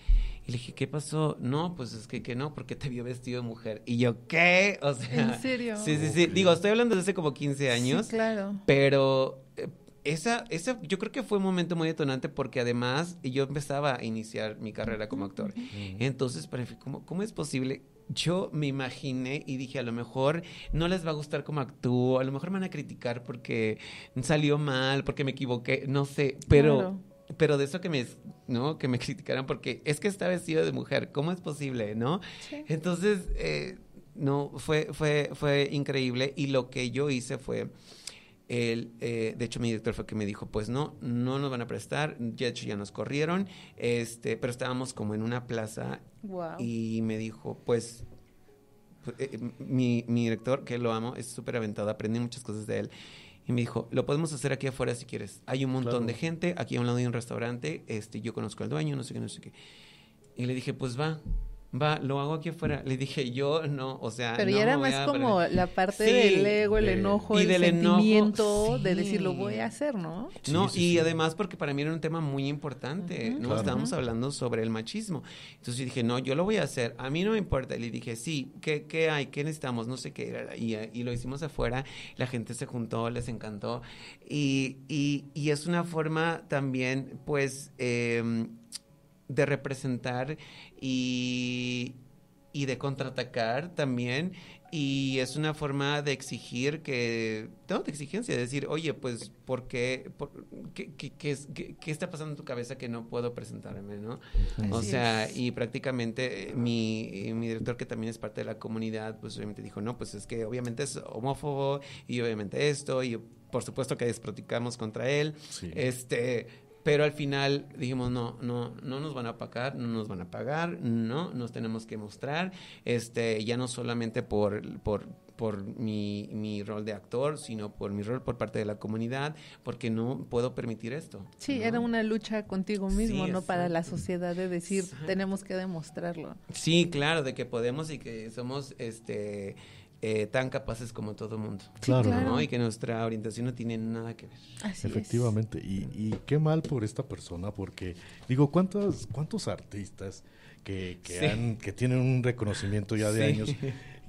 Y le dije, ¿qué pasó? No, pues es que, que no, porque te vio vestido de mujer. Y yo, ¿qué? O sea. ¿En serio? Sí, sí, sí. Digo, estoy hablando desde hace como 15 años. claro. Pero eh, esa, yo creo que fue un momento muy detonante porque además yo empezaba a iniciar mi carrera como actor. Entonces, para mí, ¿cómo, ¿cómo es posible yo me imaginé y dije, a lo mejor no les va a gustar como actúo, a lo mejor me van a criticar porque salió mal, porque me equivoqué, no sé, pero... Pero de eso que me, ¿no? que me criticaran, porque es que está vestido de mujer, ¿cómo es posible, no? Entonces, eh, no, fue, fue, fue increíble. Y lo que yo hice fue, eh, de hecho, mi director fue que me dijo, pues no, no nos van a prestar, de hecho ya nos corrieron, este, pero estábamos como en una plaza y me dijo, pues eh, eh, mi, director, que lo amo, es súper aventado, aprendí muchas cosas de él. Y me dijo, lo podemos hacer aquí afuera si quieres. Hay un montón de gente, aquí a un lado hay un restaurante, este, yo conozco al dueño, no sé qué, no sé qué. Y le dije, pues va va, lo hago aquí afuera. Le dije, yo no, o sea. Pero ya era más como la parte del ego, el enojo, y el sentimiento de decir, lo voy a hacer, ¿no? no, y además porque para mí era un tema muy importante, ¿no? Estábamos hablando sobre el machismo. Entonces dije, no, yo lo voy a hacer, a mí no me importa. Le dije, sí, ¿qué, qué hay? ¿Qué necesitamos? No sé qué. Era. Y, lo hicimos afuera, la gente se juntó, les encantó. Y, y, es una forma también, pues, eh, de representar y, de contraatacar también. Y es una forma de exigir que, tengo de exigencia, de decir, oye, pues, ¿por qué? qué, está pasando en tu cabeza que no puedo presentarme, no? o sea, y prácticamente eh, mi, eh, mi, director, que también es parte de la comunidad, pues obviamente dijo, no, pues es que obviamente es homófobo y obviamente esto, y por supuesto que desproticamos contra él. Este pero al final dijimos, no, no, no nos van a pagar, no nos van a pagar, no, nos tenemos que mostrar, este, ya no solamente por, por, por mi, mi, rol de actor, sino por mi rol por parte de la comunidad, porque no puedo permitir esto. Sí, era una lucha contigo mismo, ¿no? Para la sociedad de decir, tenemos que demostrarlo. Sí, claro, de que podemos y que somos, este, eh, tan capaces como todo mundo. Claro. Y que nuestra orientación no tiene nada que ver. Efectivamente. Y, y, qué mal por esta persona, porque digo, ¿cuántos, cuántos artistas que, tienen un reconocimiento ya de años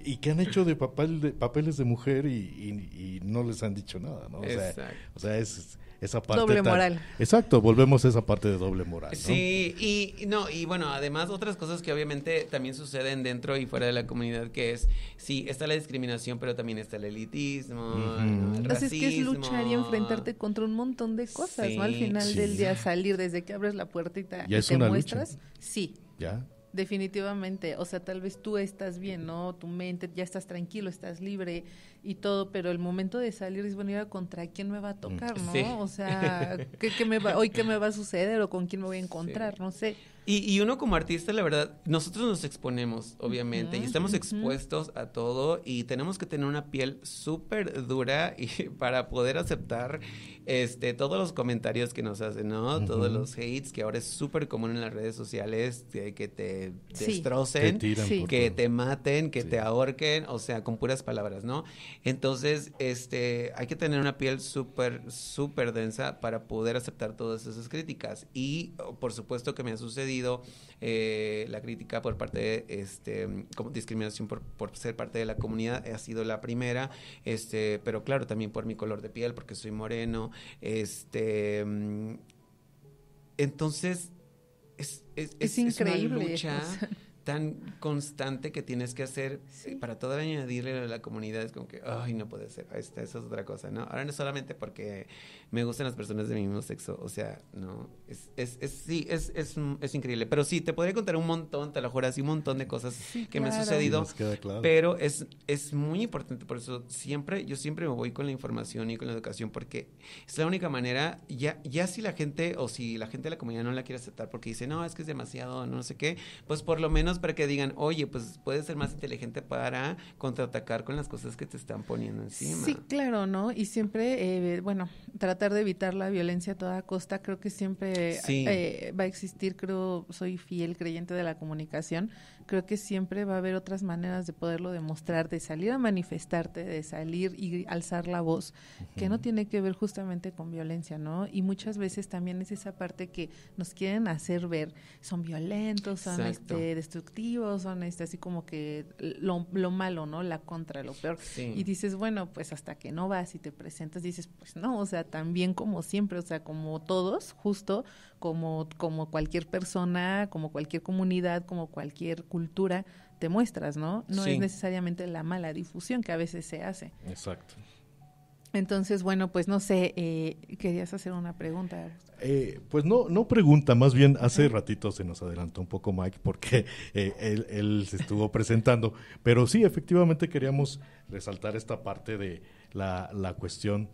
y que han hecho de papel de papeles de mujer y, no les han dicho nada, ¿no? O sea, es esa parte doble moral. Exacto, volvemos a esa parte de doble moral. Sí, y no, y bueno, además otras cosas que obviamente también suceden dentro y fuera de la comunidad, que es, sí, está la discriminación, pero también está el elitismo, el es que es luchar y enfrentarte contra un montón de cosas, ¿no? Al final del día salir, desde que abres la puerta y, te, muestras, sí. Ya. Definitivamente, o sea, tal vez tú estás bien, ¿no? Tu mente, ya estás tranquilo, estás libre y todo, pero el momento de salir es, bueno, contra quién me va a tocar, mm, no? O sea, ¿qué, me va, hoy qué me va a suceder o con quién me voy a encontrar, no sé. Y, uno como artista, la verdad, nosotros nos exponemos, obviamente, y estamos expuestos a todo y tenemos que tener una piel súper dura y, para poder aceptar este, todos los comentarios que nos hacen, ¿no? Todos los hates, que ahora es súper común en las redes sociales, que, que te, destrocen, que te maten, que te ahorquen, o sea, con puras palabras, ¿no? Entonces, este, hay que tener una piel súper, súper densa para poder aceptar todas esas críticas. Y, oh, por supuesto, que me ha sucedido eh, la crítica por parte de este, como discriminación por, ser parte de la comunidad ha sido la primera, este, pero claro, también por mi color de piel, porque soy moreno. Este, mm, entonces, es, es, es, increíble tan constante que tienes que hacer eh, para todavía añadirle a la comunidad es como que, ay, no puede ser, esta, eso es otra cosa, ¿no? Ahora no es solamente porque me gustan las personas de mismo sexo, o sea, no, es, es, sí, es, es, es, increíble, pero sí, te podría contar un montón, te lo juro, así un montón de cosas que me han sucedido, pero es, es muy importante, por eso siempre, yo siempre me voy con la información y con la educación, porque es la única manera, ya, ya si la gente o si la gente de la comunidad no la quiere aceptar porque dice, no, es que es demasiado, no sé qué, pues por lo menos para que digan, oye, pues puedes ser más inteligente para contraatacar con las cosas que te están poniendo encima. Sí, claro, ¿no? Y siempre, eh, bueno, tratar de evitar la violencia a toda costa, creo que siempre eh, va a existir, creo, soy fiel creyente de la comunicación, creo que siempre va a haber otras maneras de poderlo demostrar, de salir a manifestarte, de salir y alzar la voz, que no tiene que ver justamente con violencia, ¿no? Y muchas veces también es esa parte que nos quieren hacer ver, son violentos, son este, destructivos, son este, así como que lo, lo malo, ¿no? La contra, lo peor. Y dices, bueno, pues hasta que no vas y te presentas, dices, pues no, o sea, también como siempre, o sea, como todos, justo como, como cualquier persona, como cualquier comunidad, como cualquier cultura, te muestras, ¿no? No es necesariamente la mala difusión que a veces se hace. Exacto. Entonces, bueno, pues no sé, eh, querías hacer una pregunta. Eh, pues no, no pregunta, más bien hace ratito se nos adelantó un poco Mike porque eh, él, se estuvo presentando, pero sí, efectivamente queríamos resaltar esta parte de la, cuestión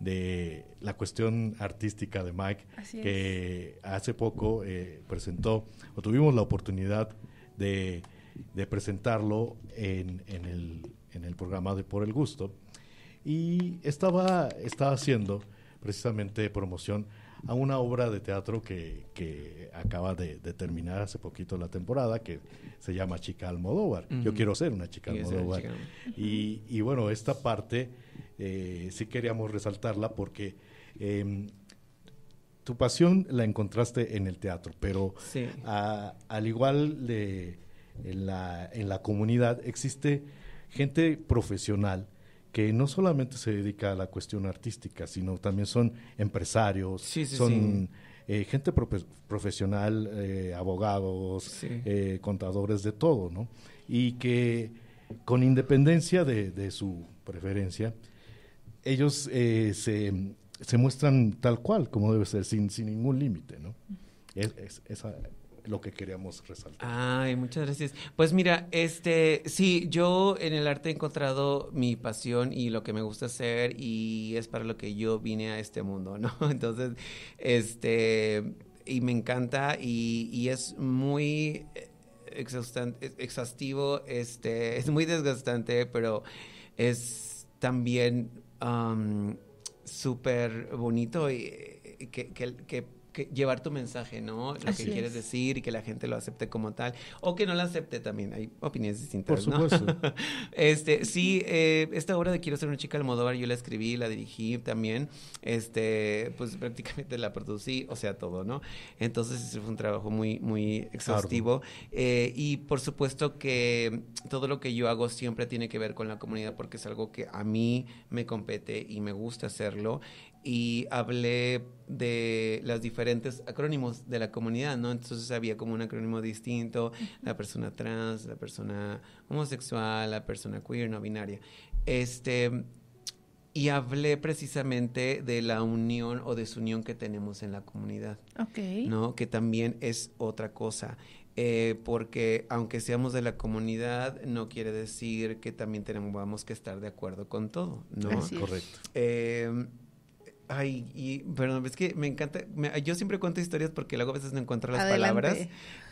de la cuestión artística de Mike, que hace poco eh, presentó o tuvimos la oportunidad de, presentarlo en, en, el, en, el, programa de Por el Gusto y estaba, estaba haciendo precisamente promoción a una obra de teatro que, acaba de, terminar hace poquito la temporada, que se llama Chica Almodóvar. Yo quiero ser una chica Almodóvar. Y, y, bueno, esta parte eh, sí queríamos resaltarla porque... Em, tu pasión la encontraste en el teatro, pero al igual de en la comunidad existe gente profesional que no solamente se dedica a la cuestión artística, sino también son empresarios, son eh, gente profesional, eh, abogados, eh, contadores de todo, ¿no? Y que con independencia de, su preferencia, ellos se, se, muestran tal cual, como debe ser, sin, sin ningún límite, ¿no? es, lo que queríamos resaltar. Ay, muchas gracias. Pues mira, este, sí, yo en el arte he encontrado mi pasión y lo que me gusta hacer y es para lo que yo vine a este mundo, ¿no? Entonces, este, y me encanta y, es muy eh, exhaustivo, este, es muy desgastante, pero es también súper bonito y eh, que, que llevar tu mensaje, ¿no? Lo que quieres decir y que la gente lo acepte como tal. O que no lo acepte también. Hay opiniones distintas. este, sí, eh, esta obra de Quiero ser una chica Almodóvar, yo la escribí, la dirigí también. Este, pues prácticamente la producí, o sea, todo, ¿no? Entonces ese fue un trabajo muy, muy exhaustivo. Eh, y por supuesto que todo lo que yo hago siempre tiene que ver con la comunidad porque es algo que a mí me compete y me gusta hacerlo y hablé de los diferentes acrónimos de la comunidad, ¿no? Entonces había como un acrónimo distinto, la persona trans, la persona homosexual, la persona queer, no binaria. Este, y hablé precisamente de la unión o desunión que tenemos en la comunidad. ¿No? Que también es otra cosa. Eh, porque aunque seamos de la comunidad, no quiere decir que también tenemos, vamos que estar de acuerdo con todo, ¿no? Correcto. Em, Ay, y perdón, es que me encanta, yo siempre cuento historias porque luego a veces no encuentro las palabras.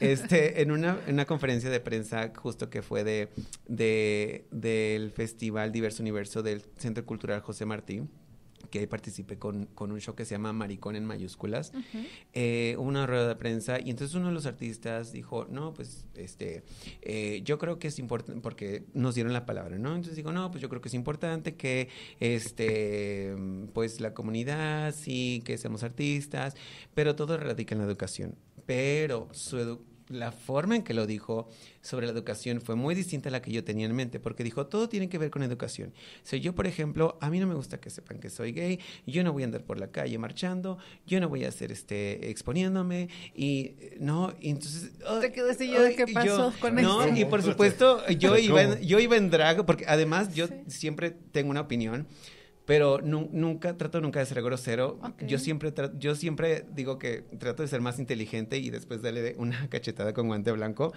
Este, en una, conferencia de prensa justo que fue de, de del Festival Diverso Universo del Centro Cultural José Martí, que participé con, un show que se llama Maricón en mayúsculas, eh, hubo una rueda de prensa, y entonces uno de los artistas dijo, no, pues, este, eh, yo creo que es importante, porque nos dieron la palabra, ¿no? Entonces digo, no, pues yo creo que es importante que, este, pues la comunidad, sí, que seamos artistas, pero todo radica en la educación, pero su educación la forma en que lo dijo sobre la educación fue muy distinta a la que yo tenía en mente, porque dijo, todo tiene que ver con educación. O sea, yo, por ejemplo, a mí no me gusta que sepan que soy gay, yo no voy a andar por la calle marchando, yo no voy a hacer este, exponiéndome, y no, y entonces... ¿Te quedas y yo qué pasó yo, con No, y por supuesto, yo iba, en, yo iba en drag, porque además yo siempre tengo una opinión pero nunca trato nunca de ser grosero. Yo siempre yo siempre digo que trato de ser más inteligente y después darle una cachetada con guante blanco.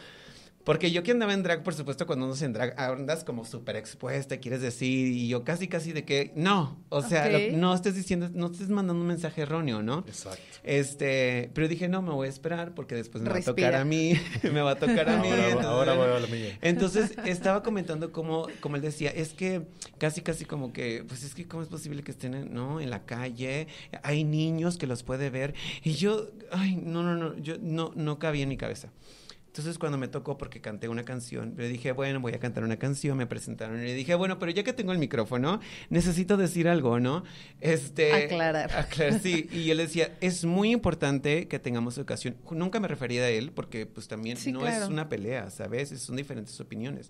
Porque yo que andaba en drag, por supuesto, cuando andas en drag, andas como súper expuesta, quieres decir, y yo casi, casi de que, no, o sea, no estés diciendo, no estés mandando un mensaje erróneo, ¿no? Exacto. Este, pero dije, no, me voy a esperar porque después me va a tocar a mí, me va a tocar a mí. Ahora, voy a la mía. Entonces, estaba comentando como, como él decía, es que casi, casi como que, pues es que, ¿cómo es posible que estén, no, en la calle? Hay niños que los puede ver. Y yo, ay, no, no, no, yo no, no cabía en mi cabeza. Entonces cuando me tocó, porque canté una canción, le dije, bueno, voy a cantar una canción, me presentaron y le dije, bueno, pero ya que tengo el micrófono, necesito decir algo, ¿no? Este, aclarar. Aclarar, sí. Y yo le decía, es muy importante que tengamos educación. Nunca me refería a él porque pues también no es una pelea, ¿sabes? Son diferentes opiniones.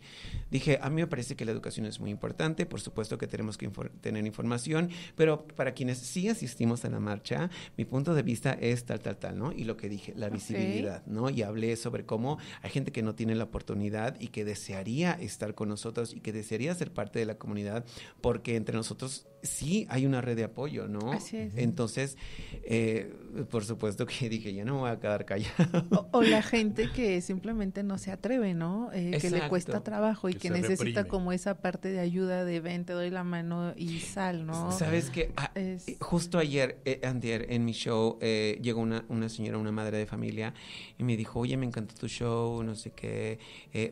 Dije, a mí me parece que la educación es muy importante, por supuesto que tenemos que tener información, pero para quienes sí asistimos a la marcha, mi punto de vista es tal, tal, tal, ¿no? Y lo que dije, la visibilidad, ¿no? Y hablé sobre cómo hay gente que no tiene la oportunidad y que desearía estar con nosotros y que desearía ser parte de la comunidad porque entre nosotros sí hay una red de apoyo, ¿no? Así es. Entonces, eh, por supuesto que dije, ya no me voy a quedar callado. O, la gente que simplemente no se atreve, ¿no? Eh, que le cuesta trabajo y que, necesita como esa parte de ayuda de ven, te doy la mano y sal, ¿no? Sabes que ah, eh, justo ayer, eh, en mi show, eh, llegó una, una, señora, una madre de familia, y me dijo, oye, me encanta tu show, no sé qué.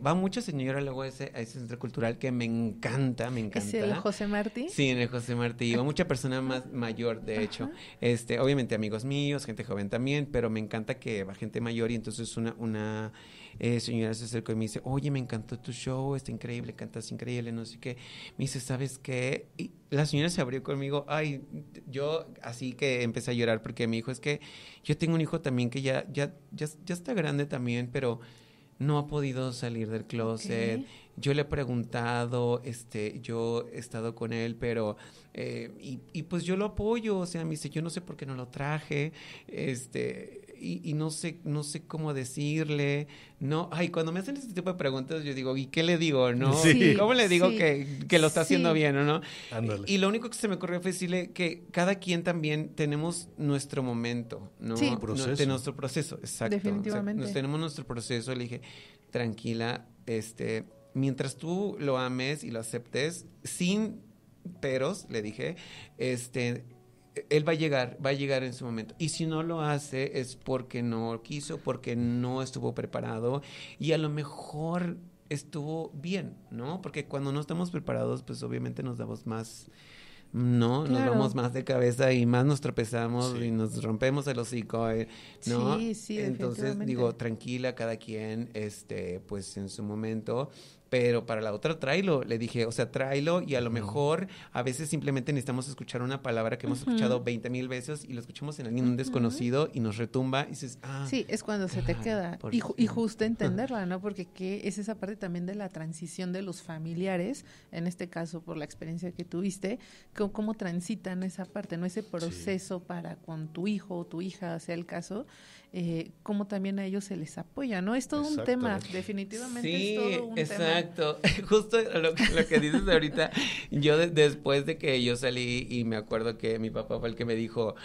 va mucha señora luego a ese, centro cultural que me encanta, me encanta. ¿Es el José Martí? Sí, en el José y mucha persona más mayor, de hecho. Este, obviamente amigos míos, gente joven también, pero me encanta que va gente mayor y entonces una, una eh, señora se acercó y me dice, oye, me encantó tu show, está increíble, cantas increíble, no sé qué. Me dice, ¿sabes qué? Y la señora se abrió conmigo, ay, yo así que empecé a llorar porque mi hijo es que yo tengo un hijo también que ya, ya, ya está grande también, pero no ha podido salir del closet. Yo le he preguntado, este, yo he estado con él, pero eh, y, y, pues yo lo apoyo, o sea, me dice, yo no sé por qué no lo traje, este, y, no sé, no sé cómo decirle, no, ay, cuando me hacen este tipo de preguntas, yo digo, ¿y qué le digo? ¿No? ¿Cómo le digo que, lo está haciendo bien o no? Y, lo único que se me ocurrió fue decirle que cada quien también tenemos nuestro momento, ¿no? Sí. Proceso. de nuestro proceso, exacto. Definitivamente. nos tenemos nuestro proceso, le dije, tranquila, este, mientras tú lo ames y lo aceptes, sin peros, le dije, este, él va a llegar, va a llegar en su momento. Y si no lo hace es porque no quiso, porque no estuvo preparado y a lo mejor estuvo bien, ¿no? Porque cuando no estamos preparados, pues obviamente nos damos más, ¿no? Nos vamos más de cabeza y más nos tropezamos y nos rompemos el hocico, eh, ¿no? Sí, sí, Entonces, digo, tranquila cada quien, este, pues en su momento pero para la otra tráelo, le dije, o sea, tráelo y a lo mejor a veces simplemente necesitamos escuchar una palabra que hemos escuchado veinte mil veces y lo escuchamos en alguien desconocido y nos retumba y dices, ah. Sí, es cuando se te queda. Y, justo entenderla, ¿no? Porque ¿qué es esa parte también de la transición de los familiares, en este caso por la experiencia que tuviste, cómo, cómo transitan esa parte, ¿no? Ese proceso para con tu hijo o tu hija, sea el caso, eh, cómo también a ellos se les apoya, ¿no? Es todo un tema, definitivamente sí, es todo un exacto. tema. Justo lo, que dices ahorita, yo después de que yo salí y me acuerdo que mi papá fue el que me dijo,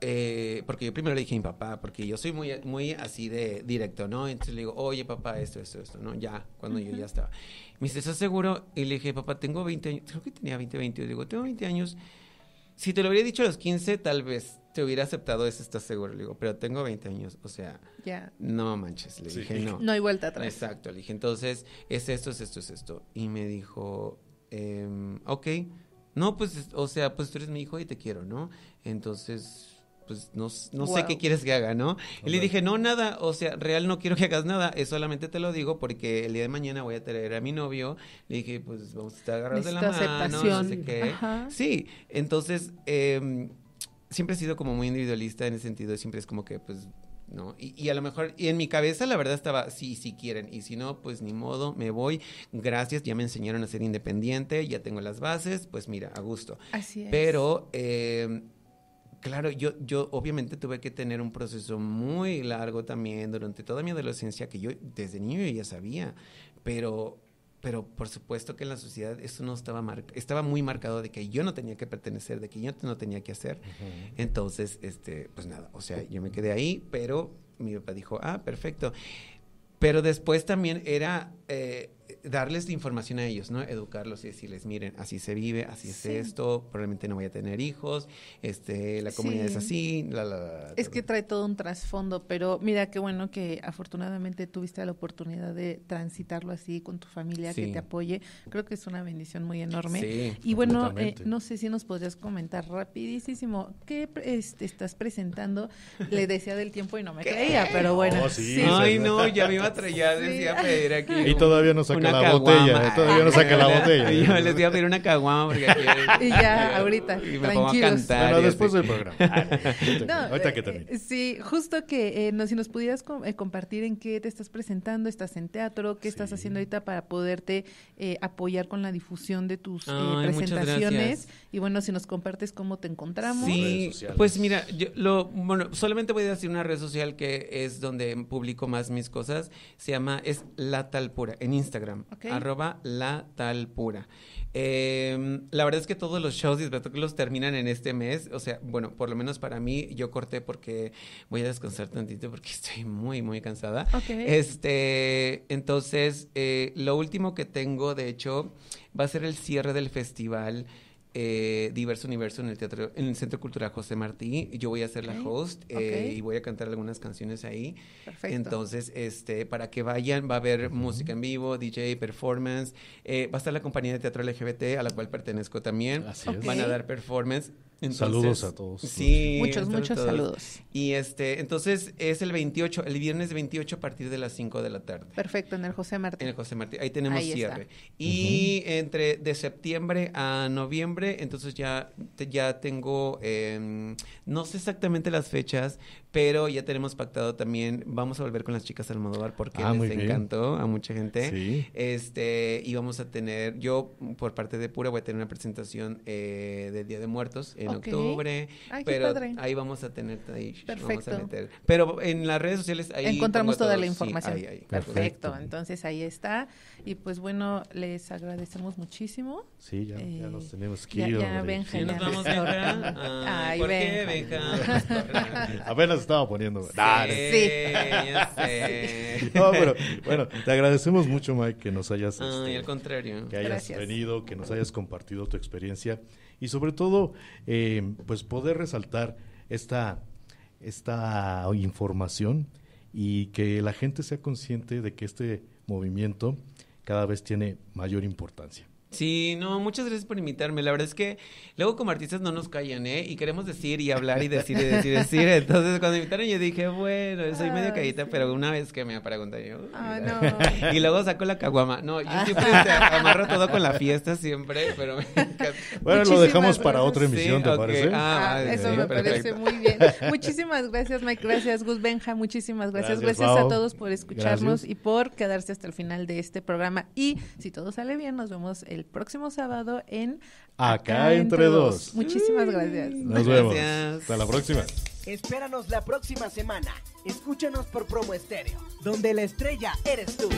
eh, porque yo primero le dije a mi papá, porque yo soy muy, muy así de directo, ¿no? Entonces le digo, oye papá, esto, esto, esto, ¿no? Ya, cuando yo ya estaba. Me dice, ¿estás seguro? Y le dije, papá, tengo 20 años, creo que tenía 20, 21, digo, tengo 20 años. Si te lo hubiera dicho a los 15, tal vez te hubiera aceptado eso, está seguro. Le digo, pero tengo 20 años, o sea, Ya. no manches. Le dije, no. No hay vuelta atrás. Exacto, le dije, entonces, es esto, es esto, es esto. Y me dijo, em, ok, no, pues, o sea, pues tú eres mi hijo y te quiero, ¿no? Entonces, pues no, sé qué quieres que haga, ¿no? Y le dije, no, nada, o sea, real no quiero que hagas nada, es solamente te lo digo porque el día de mañana voy a traer a mi novio. Le dije, pues vamos a estar agarrados de la mano, aceptación. Sí, entonces, eh, siempre he sido como muy individualista en ese sentido, siempre es como que, pues, ¿no? Y, a lo mejor, y en mi cabeza la verdad estaba, sí, si sí quieren, y si no, pues ni modo, me voy, gracias, ya me enseñaron a ser independiente, ya tengo las bases, pues mira, a gusto. Así es. Pero, eh, claro, yo, yo obviamente tuve que tener un proceso muy largo también durante toda mi adolescencia, que yo desde niño ya sabía, pero pero por supuesto que en la sociedad eso no estaba mar estaba muy marcado de que yo no tenía que pertenecer, de que yo no tenía que hacer. Entonces, este, pues nada, o sea, yo me quedé ahí, pero mi papá dijo, ah, perfecto. Pero después también era eh, darles la información a ellos, ¿no? Educarlos y decirles, miren, así se vive, así es esto, probablemente no voy a tener hijos, este, la comunidad es así, la, Es que trae todo un trasfondo, pero mira qué bueno que afortunadamente tuviste la oportunidad de transitarlo así con tu familia, que te apoye. Creo que es una bendición muy enorme. y bueno, eh, no sé si nos podrías comentar rapidísimo qué este, estás presentando. Le decía del tiempo y no me creía, pero bueno. Ay, no, ya me iba a traer, pedir aquí. Y todavía no una botella, Todavía no saca la botella. yo les voy a pedir una caguama porque y ya, ahorita. Y después del programa. ahorita que eh, termine. Eh, sí, justo que eh, no, si nos pudieras compartir en qué te estás presentando, estás en teatro, qué estás haciendo ahorita para poderte apoyar con la difusión de tus presentaciones. Y bueno, si nos compartes cómo te encontramos. Sí, pues mira, yo lo, bueno, solamente voy a decir una red social que es donde publico más mis cosas. Se llama, es La Tal Pura, en Instagram arroba la tal pura. Em, la verdad es que todos los shows y los terminan en este mes, o sea, bueno, por lo menos para mí, yo corté porque voy a descansar tantito porque estoy muy, muy cansada. Este, entonces, eh, lo último que tengo, de hecho, va a ser el cierre del festival eh, diverso universo en el teatro, en el Centro Cultural José Martí. Yo voy a ser la host eh, y voy a cantar algunas canciones ahí. Entonces, este, para que vayan, va a haber música en vivo, DJ, performance. Eh, va a estar la compañía de teatro LGBT a la cual pertenezco también. Van a dar performance saludos a todos. Sí, muchos, muchos saludos. Y este, entonces es el 28, el viernes 28 a partir de las 5 de la tarde. Perfecto, en el José Martí. En el José Martí, ahí tenemos cierre. Y entre de septiembre a noviembre, entonces ya, ya tengo, em, no sé exactamente las fechas, pero ya tenemos pactado también, vamos a volver con las chicas Almodóvar porque ah, les encantó a mucha gente. Este, y vamos a tener, yo por parte de Pura voy a tener una presentación eh, de Día de Muertos en octubre, pero ahí vamos a tener, ahí, Pero en las redes sociales ahí encontramos toda la información. Perfecto. entonces ahí está. Y pues bueno, les agradecemos muchísimo. Sí, ya, eh, nos tenemos que ya, ir. Ya, nos vamos, ver Ay, ¿Por qué, estaba poniendo. Sí, sí. bueno, te agradecemos mucho, Mike, que nos hayas. Este, contrario. Que hayas venido, que nos hayas compartido tu experiencia y sobre todo, eh, pues poder resaltar esta, esta información y que la gente sea consciente de que este movimiento cada vez tiene mayor importancia. Sí, no, muchas gracias por invitarme. La verdad es que luego como artistas no nos callan, ¿eh? Y queremos decir y hablar y decir y decir y decir. Entonces cuando me invitaron yo dije, bueno, soy medio callita, pero una vez que me preguntan yo... Ah no. Y luego saco la caguama. No, yo ah. siempre amarro todo con la fiesta siempre, pero me encanta. Bueno, lo dejamos para otra emisión, ¿te parece? Ah, ah eso me parece muy bien. Muchísimas gracias, Mike. Gracias, Gus Benja. Muchísimas gracias. Gracias, a todos por escucharnos y por quedarse hasta el final de este programa. Y si todo sale bien, nos vemos el el próximo sábado en Acá, entre, dos. Muchísimas gracias. Nos vemos. Hasta la próxima. Espéranos la próxima semana. Escúchanos por Promo Estéreo, donde la estrella eres tú.